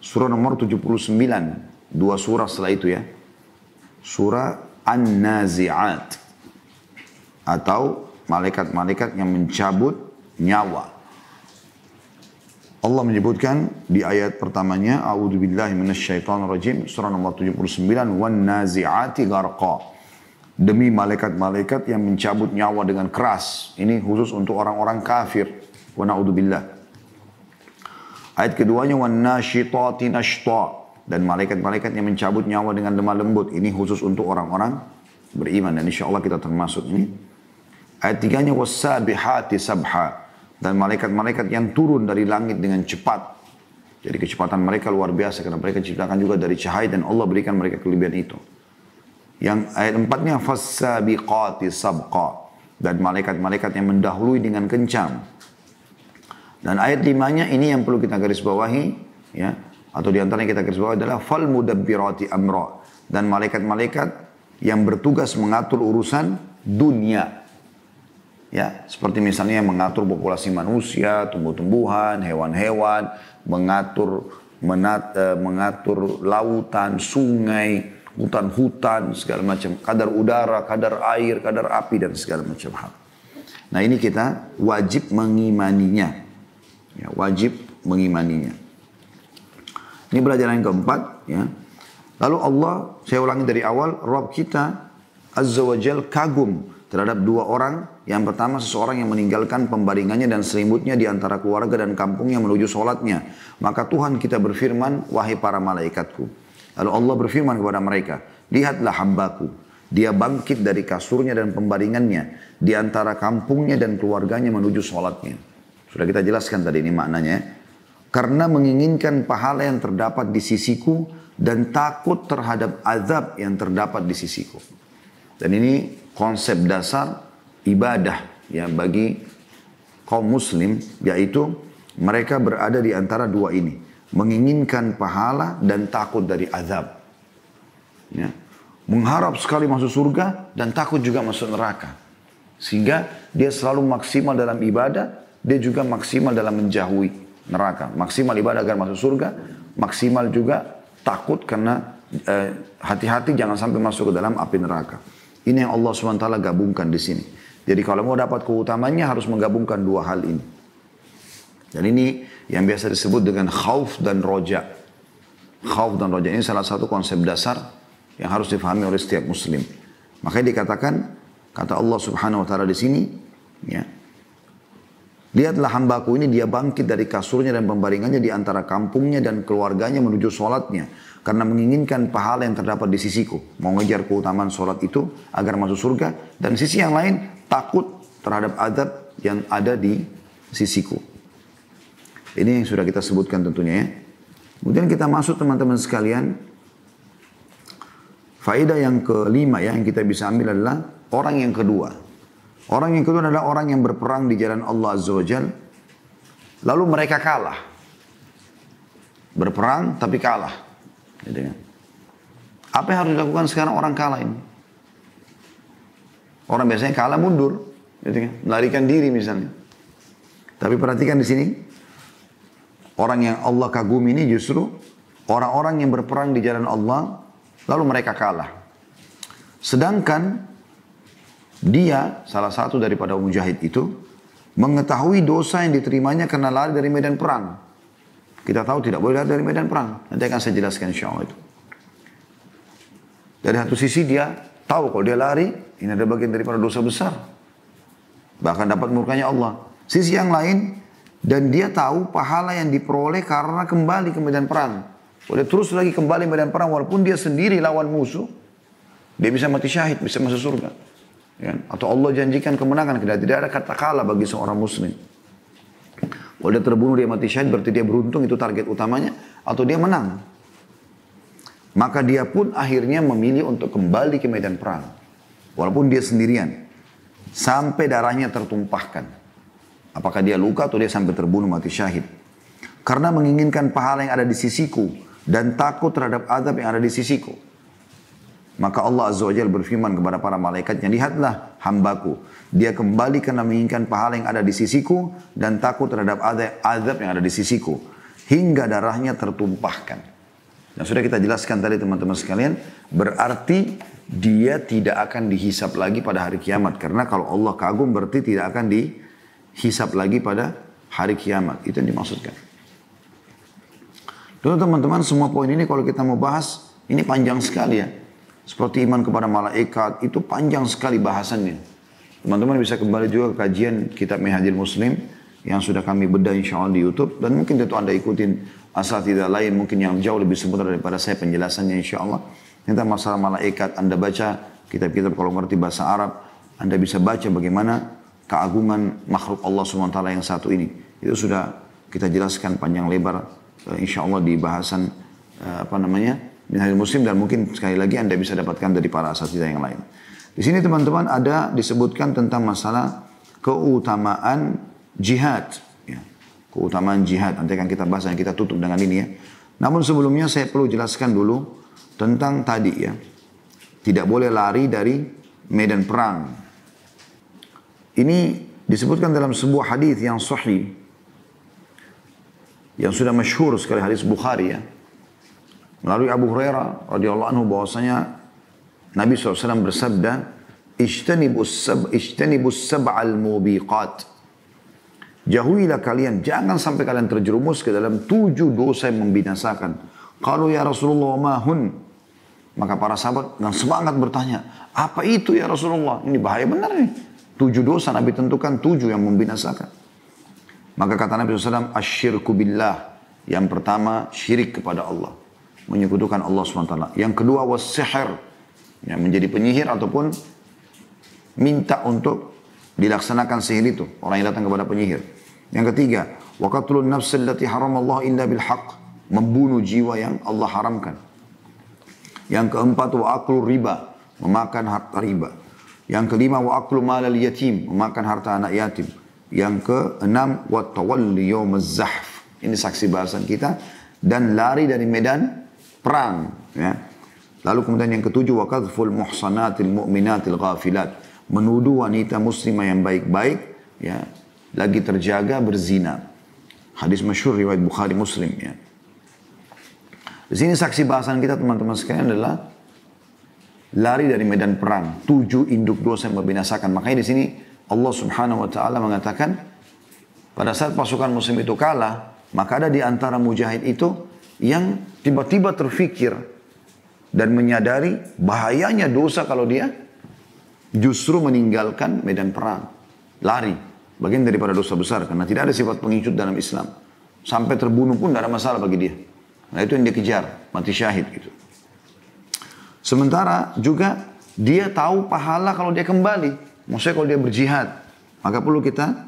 surah nomor 79. Dua surah setelah itu ya. Surah An-Nazi'at. Atau malaikat-malaikat yang mencabut nyawa. Allah menyebutkan di ayat pertamanya A'udzu billahi minasyaitonir rajim surah nomor 79 wan nazi'ati Garqa demi malaikat-malaikat yang mencabut nyawa dengan keras ini khusus untuk orang-orang kafir wa Billah. ayat keduanya wan nasyitati nashta dan malaikat-malaikat yang mencabut nyawa dengan lemah lembut ini khusus untuk orang-orang beriman dan insya Allah kita termasuk ini ayat tiganya wasabihati sabha dan malaikat-malaikat yang turun dari langit dengan cepat. Jadi kecepatan mereka luar biasa karena mereka ciptakan juga dari cahaya dan Allah berikan mereka kelebihan itu. Yang ayat empatnya fasabiqati sabqa dan malaikat-malaikat yang mendahului dengan kencang. Dan ayat limanya ini yang perlu kita garis bawahi ya atau di antaranya kita garis bawahi adalah fal mudabbirati amra dan malaikat-malaikat yang bertugas mengatur urusan dunia ya seperti misalnya mengatur populasi manusia, tumbuh-tumbuhan, hewan-hewan, mengatur menat, eh, mengatur lautan, sungai, hutan-hutan, segala macam, kadar udara, kadar air, kadar api dan segala macam hal. Nah, ini kita wajib mengimaninya. Ya, wajib mengimaninya. Ini pelajaran yang keempat, ya. Lalu Allah, saya ulangi dari awal, Rob kita Azza wa Jal kagum terhadap dua orang. Yang pertama seseorang yang meninggalkan pembaringannya dan selimutnya di antara keluarga dan kampungnya menuju sholatnya. Maka Tuhan kita berfirman, wahai para malaikatku. Lalu Allah berfirman kepada mereka, lihatlah hambaku. Dia bangkit dari kasurnya dan pembaringannya di antara kampungnya dan keluarganya menuju sholatnya. Sudah kita jelaskan tadi ini maknanya Karena menginginkan pahala yang terdapat di sisiku dan takut terhadap azab yang terdapat di sisiku. Dan ini konsep dasar ibadah ya bagi kaum muslim yaitu mereka berada di antara dua ini menginginkan pahala dan takut dari azab ya mengharap sekali masuk surga dan takut juga masuk neraka sehingga dia selalu maksimal dalam ibadah dia juga maksimal dalam menjauhi neraka maksimal ibadah agar masuk surga maksimal juga takut karena eh, hati-hati eh, jangan sampai masuk ke dalam api neraka ini yang Allah SWT gabungkan di sini. Jadi kalau mau dapat keutamanya harus menggabungkan dua hal ini. Dan ini yang biasa disebut dengan khauf dan roja. Khauf dan roja ini salah satu konsep dasar yang harus difahami oleh setiap muslim. Makanya dikatakan kata Allah Subhanahu wa taala di sini ya. Lihatlah hambaku ini dia bangkit dari kasurnya dan pembaringannya di antara kampungnya dan keluarganya menuju sholatnya karena menginginkan pahala yang terdapat di sisiku. Mau ngejar keutamaan sholat itu agar masuk surga. Dan sisi yang lain takut terhadap adab yang ada di sisiku. Ini yang sudah kita sebutkan tentunya ya. Kemudian kita masuk teman-teman sekalian. Faedah yang kelima ya yang kita bisa ambil adalah orang yang kedua. Orang yang kedua adalah orang yang berperang di jalan Allah Azza wa Jal. Lalu mereka kalah. Berperang tapi kalah. Gitu kan. Apa yang harus dilakukan sekarang orang kalah ini? Orang biasanya kalah mundur, gitu kan. Melarikan diri misalnya. Tapi perhatikan di sini, orang yang Allah kagumi ini justru orang-orang yang berperang di jalan Allah, lalu mereka kalah. Sedangkan dia, salah satu daripada mujahid itu, mengetahui dosa yang diterimanya karena lari dari medan perang. Kita tahu tidak boleh lari dari medan perang. Nanti akan saya jelaskan insya Allah itu. Dari satu sisi dia tahu kalau dia lari, ini ada bagian daripada dosa besar. Bahkan dapat murkanya Allah. Sisi yang lain, dan dia tahu pahala yang diperoleh karena kembali ke medan perang. Kalau terus lagi kembali medan perang, walaupun dia sendiri lawan musuh, dia bisa mati syahid, bisa masuk surga. Ya? Atau Allah janjikan kemenangan, tidak ada kata kalah bagi seorang muslim. Kalau dia terbunuh dia mati syahid berarti dia beruntung itu target utamanya atau dia menang. Maka dia pun akhirnya memilih untuk kembali ke medan perang. Walaupun dia sendirian. Sampai darahnya tertumpahkan. Apakah dia luka atau dia sampai terbunuh mati syahid. Karena menginginkan pahala yang ada di sisiku dan takut terhadap azab yang ada di sisiku. Maka Allah Azza wa Jal berfirman kepada para malaikatnya, Lihatlah hambaku, dia kembali karena menginginkan pahala yang ada di sisiku dan takut terhadap azab yang ada di sisiku. Hingga darahnya tertumpahkan. Dan nah, sudah kita jelaskan tadi teman-teman sekalian, berarti dia tidak akan dihisap lagi pada hari kiamat. Karena kalau Allah kagum berarti tidak akan dihisap lagi pada hari kiamat. Itu yang dimaksudkan. Tentu teman-teman semua poin ini kalau kita mau bahas, ini panjang sekali ya seperti iman kepada malaikat, itu panjang sekali bahasannya. Teman-teman bisa kembali juga ke kajian kitab Mihajil Muslim yang sudah kami bedah insya Allah di Youtube. Dan mungkin tentu Anda ikutin asal tidak lain mungkin yang jauh lebih sempurna daripada saya penjelasannya insya Allah. Tentang masalah malaikat Anda baca kitab-kitab kalau ngerti bahasa Arab. Anda bisa baca bagaimana keagungan makhluk Allah SWT yang satu ini. Itu sudah kita jelaskan panjang lebar eh, insya Allah di bahasan eh, apa namanya minhajul muslim dan mungkin sekali lagi Anda bisa dapatkan dari para asatidah yang lain. Di sini teman-teman ada disebutkan tentang masalah keutamaan jihad. Ya. Keutamaan jihad. Nanti akan kita bahas dan kita tutup dengan ini ya. Namun sebelumnya saya perlu jelaskan dulu tentang tadi ya. Tidak boleh lari dari medan perang. Ini disebutkan dalam sebuah hadis yang sahih yang sudah masyhur sekali hadis Bukhari ya Melalui Abu Hurairah radhiyallahu anhu bahwasanya Nabi SAW bersabda, "Ijtanibus sab al sab'al mubiqat." Jauhilah kalian, jangan sampai kalian terjerumus ke dalam tujuh dosa yang membinasakan. Kalau ya Rasulullah mahun, maka para sahabat dengan semangat bertanya, apa itu ya Rasulullah? Ini bahaya benar nih. Tujuh dosa, Nabi tentukan tujuh yang membinasakan. Maka kata Nabi SAW, asyirku billah. Yang pertama, syirik kepada Allah menyekutukan Allah SWT. Yang kedua was-sihir, ya, menjadi penyihir ataupun minta untuk dilaksanakan sihir itu, orang yang datang kepada penyihir. Yang ketiga, wa qatlun nafs allati haramallahu illa bil membunuh jiwa yang Allah haramkan. Yang keempat wa riba, memakan harta riba. Yang kelima wa aklu malal yatim, memakan harta anak yatim. Yang keenam wa tawalli yaumaz zahf. Ini saksi bahasan kita dan lari dari medan perang ya. Lalu kemudian yang ketujuh wa muhsanatil mu'minatil ghafilat, menuduh wanita muslimah yang baik-baik ya lagi terjaga berzina. Hadis masyhur riwayat Bukhari Muslim ya. Di sini saksi bahasan kita teman-teman sekalian adalah lari dari medan perang. Tujuh induk dosa yang membinasakan. Makanya di sini Allah Subhanahu wa taala mengatakan pada saat pasukan muslim itu kalah, maka ada di antara mujahid itu yang tiba-tiba terfikir dan menyadari bahayanya dosa kalau dia justru meninggalkan medan perang, lari. Bagian daripada dosa besar karena tidak ada sifat pengincut dalam Islam. Sampai terbunuh pun tidak ada masalah bagi dia. Nah itu yang dia kejar, mati syahid gitu. Sementara juga dia tahu pahala kalau dia kembali. Maksudnya kalau dia berjihad. Maka perlu kita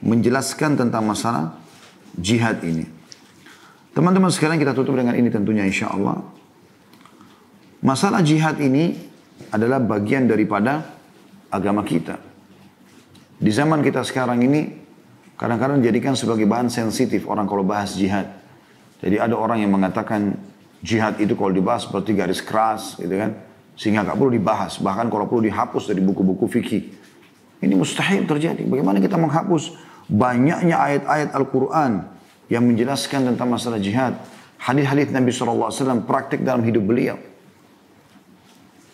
menjelaskan tentang masalah jihad ini. Teman-teman sekarang kita tutup dengan ini tentunya insya Allah. Masalah jihad ini adalah bagian daripada agama kita. Di zaman kita sekarang ini, kadang-kadang dijadikan sebagai bahan sensitif orang kalau bahas jihad. Jadi ada orang yang mengatakan jihad itu kalau dibahas berarti garis keras gitu kan. Sehingga gak perlu dibahas, bahkan kalau perlu dihapus dari buku-buku fikih. Ini mustahil terjadi. Bagaimana kita menghapus banyaknya ayat-ayat Al-Quran yang menjelaskan tentang masalah jihad. Hadis-hadis Nabi SAW praktik dalam hidup beliau.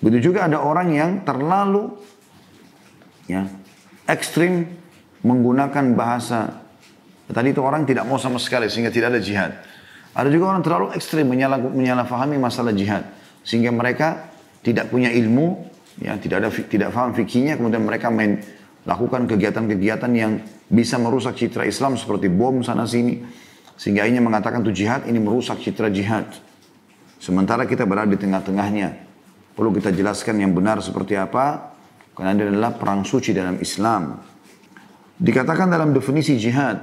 Begitu juga ada orang yang terlalu ya ekstrim menggunakan bahasa tadi itu orang tidak mau sama sekali sehingga tidak ada jihad. Ada juga orang terlalu ekstrim menyalah, menyalahfahami masalah jihad sehingga mereka tidak punya ilmu, ya tidak ada tidak paham fikihnya kemudian mereka main lakukan kegiatan-kegiatan yang bisa merusak citra Islam seperti bom sana sini. Sehingga ini mengatakan tuh jihad ini merusak citra jihad. Sementara kita berada di tengah-tengahnya. Perlu kita jelaskan yang benar seperti apa. Karena ini adalah perang suci dalam Islam. Dikatakan dalam definisi jihad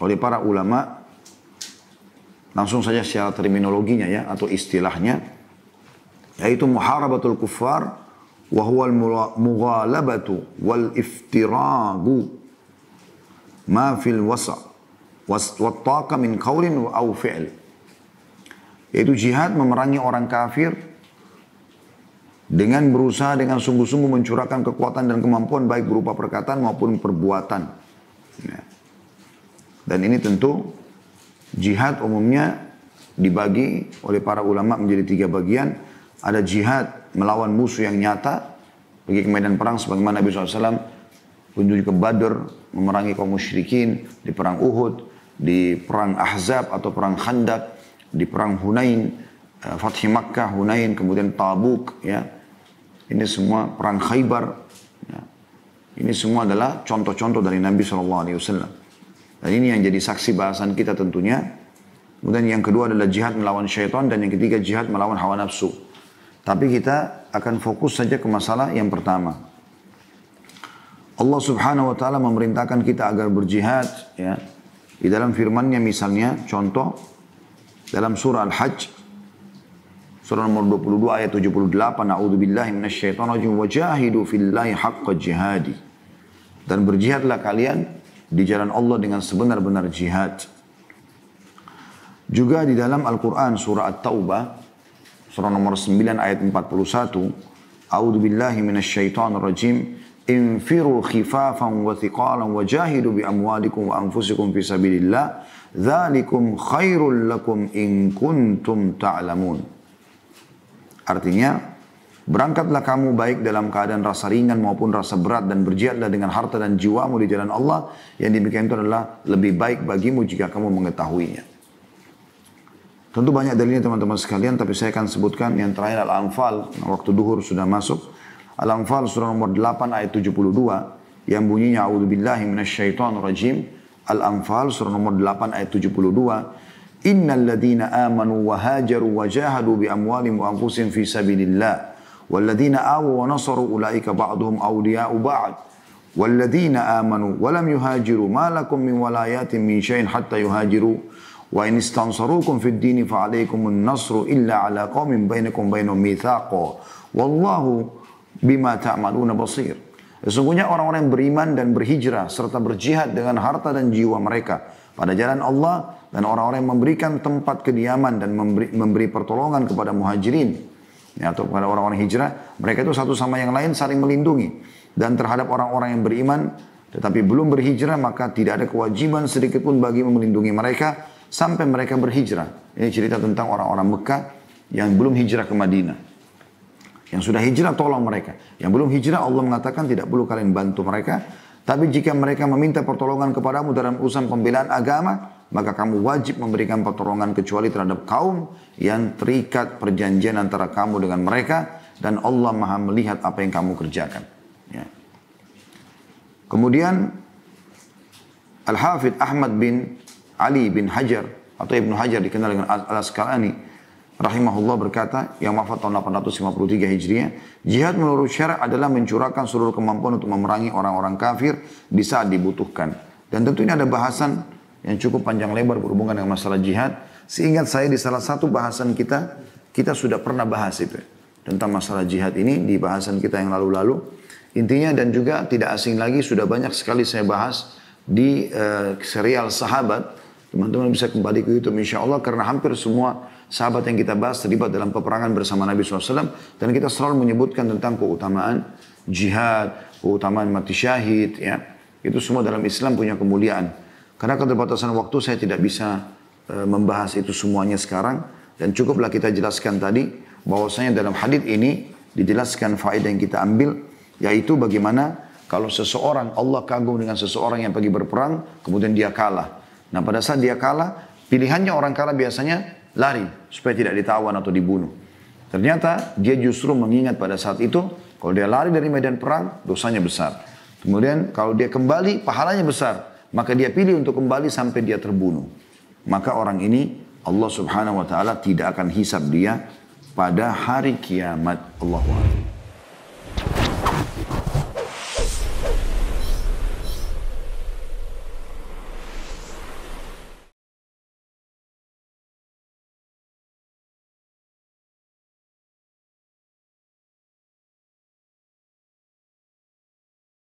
oleh para ulama. Langsung saja secara terminologinya ya atau istilahnya. Yaitu muharabatul kuffar وهو المغالبة al ما wal الوسع والطاقة من wasa' أو taqa Yaitu jihad memerangi orang kafir dengan berusaha dengan sungguh-sungguh mencurahkan kekuatan dan kemampuan baik berupa perkataan maupun perbuatan. Ya. Dan ini tentu jihad umumnya dibagi oleh para ulama menjadi tiga bagian. Ada jihad melawan musuh yang nyata, pergi ke medan perang sebagaimana Nabi SAW kunjungi ke Badr, memerangi kaum musyrikin, di perang Uhud, di perang Ahzab atau perang Khandaq, di perang Hunain, eh, Fatih Makkah, Hunain, kemudian Tabuk, ya. Ini semua perang Khaybar. Ya. Ini semua adalah contoh-contoh dari Nabi SAW. Dan ini yang jadi saksi bahasan kita tentunya. Kemudian yang kedua adalah jihad melawan syaitan dan yang ketiga jihad melawan hawa nafsu. Tapi kita akan fokus saja ke masalah yang pertama. Allah Subhanahu wa taala memerintahkan kita agar berjihad ya. Di dalam firman-Nya misalnya contoh dalam surah Al-Hajj Surah nomor 22 ayat 78 A'udzu minasyaitonirrajim minasyaitonir rajim wajahidu fillahi haqqo jihadi. Dan berjihadlah kalian di jalan Allah dengan sebenar-benar jihad. Juga di dalam Al-Qur'an surah At-Taubah surah nomor 9 ayat 41 A'udzu billahi minasyaitonir rajim infiru khifafan wa thiqalan wa jahidu bi amwalikum wa anfusikum fi sabilillah dzalikum khairul lakum in kuntum ta'lamun Artinya Berangkatlah kamu baik dalam keadaan rasa ringan maupun rasa berat dan berjihadlah dengan harta dan jiwamu di jalan Allah yang demikian itu adalah lebih baik bagimu jika kamu mengetahuinya. Tentu banyak dalilnya teman-teman sekalian, tapi saya akan sebutkan yang terakhir Al-Anfal, waktu duhur sudah masuk. Al-Anfal surah nomor 8 ayat 72, yang bunyinya A'udzubillahi rajim Al-Anfal surah nomor 8 ayat 72. Innal ladhina amanu wa hajaru wa jahadu bi amwalim wa anfusim fi sabilillah. Walladhina awu wa nasaru ulaika ba'duhum awliya'u ba'd. Walladhina amanu wa lam yuhajiru ma lakum min walayatim min syain hatta yuhajiru. Wa in istansarukum fid dini fa alaikumun nasru illa ala qaumin bainakum bainum mithaqo, Wallahu bima ta'maluna basir. Sesungguhnya orang-orang yang beriman dan berhijrah serta berjihad dengan harta dan jiwa mereka pada jalan Allah dan orang-orang yang memberikan tempat kediaman dan memberi, memberi pertolongan kepada muhajirin ya, atau kepada orang-orang hijrah, mereka itu satu sama yang lain saling melindungi dan terhadap orang-orang yang beriman tetapi belum berhijrah maka tidak ada kewajiban sedikit pun bagi melindungi mereka sampai mereka berhijrah. Ini cerita tentang orang-orang Mekah yang belum hijrah ke Madinah. Yang sudah hijrah tolong mereka. Yang belum hijrah Allah mengatakan tidak perlu kalian bantu mereka. Tapi jika mereka meminta pertolongan kepadamu dalam urusan pembelaan agama, maka kamu wajib memberikan pertolongan kecuali terhadap kaum yang terikat perjanjian antara kamu dengan mereka dan Allah maha melihat apa yang kamu kerjakan. Ya. Kemudian Al-Hafidh Ahmad bin Ali bin Hajar atau Ibnu Hajar dikenal dengan Al-Asqalani rahimahullah berkata yang wafat tahun 853 Hijriah, jihad menurut syarak adalah mencurahkan seluruh kemampuan untuk memerangi orang-orang kafir di saat dibutuhkan. Dan tentu ini ada bahasan yang cukup panjang lebar berhubungan dengan masalah jihad. Seingat saya di salah satu bahasan kita, kita sudah pernah bahas itu. Tentang masalah jihad ini di bahasan kita yang lalu-lalu. Intinya dan juga tidak asing lagi sudah banyak sekali saya bahas di uh, serial sahabat Teman-teman bisa kembali ke Youtube insya Allah karena hampir semua sahabat yang kita bahas terlibat dalam peperangan bersama Nabi SAW. Dan kita selalu menyebutkan tentang keutamaan jihad, keutamaan mati syahid. ya Itu semua dalam Islam punya kemuliaan. Karena keterbatasan waktu saya tidak bisa e, membahas itu semuanya sekarang. Dan cukuplah kita jelaskan tadi bahwasanya dalam hadis ini dijelaskan faedah yang kita ambil yaitu bagaimana kalau seseorang Allah kagum dengan seseorang yang pergi berperang kemudian dia kalah Nah pada saat dia kalah, pilihannya orang kalah biasanya lari supaya tidak ditawan atau dibunuh. Ternyata dia justru mengingat pada saat itu kalau dia lari dari medan perang dosanya besar. Kemudian kalau dia kembali pahalanya besar. Maka dia pilih untuk kembali sampai dia terbunuh. Maka orang ini Allah subhanahu wa ta'ala tidak akan hisap dia pada hari kiamat. Allah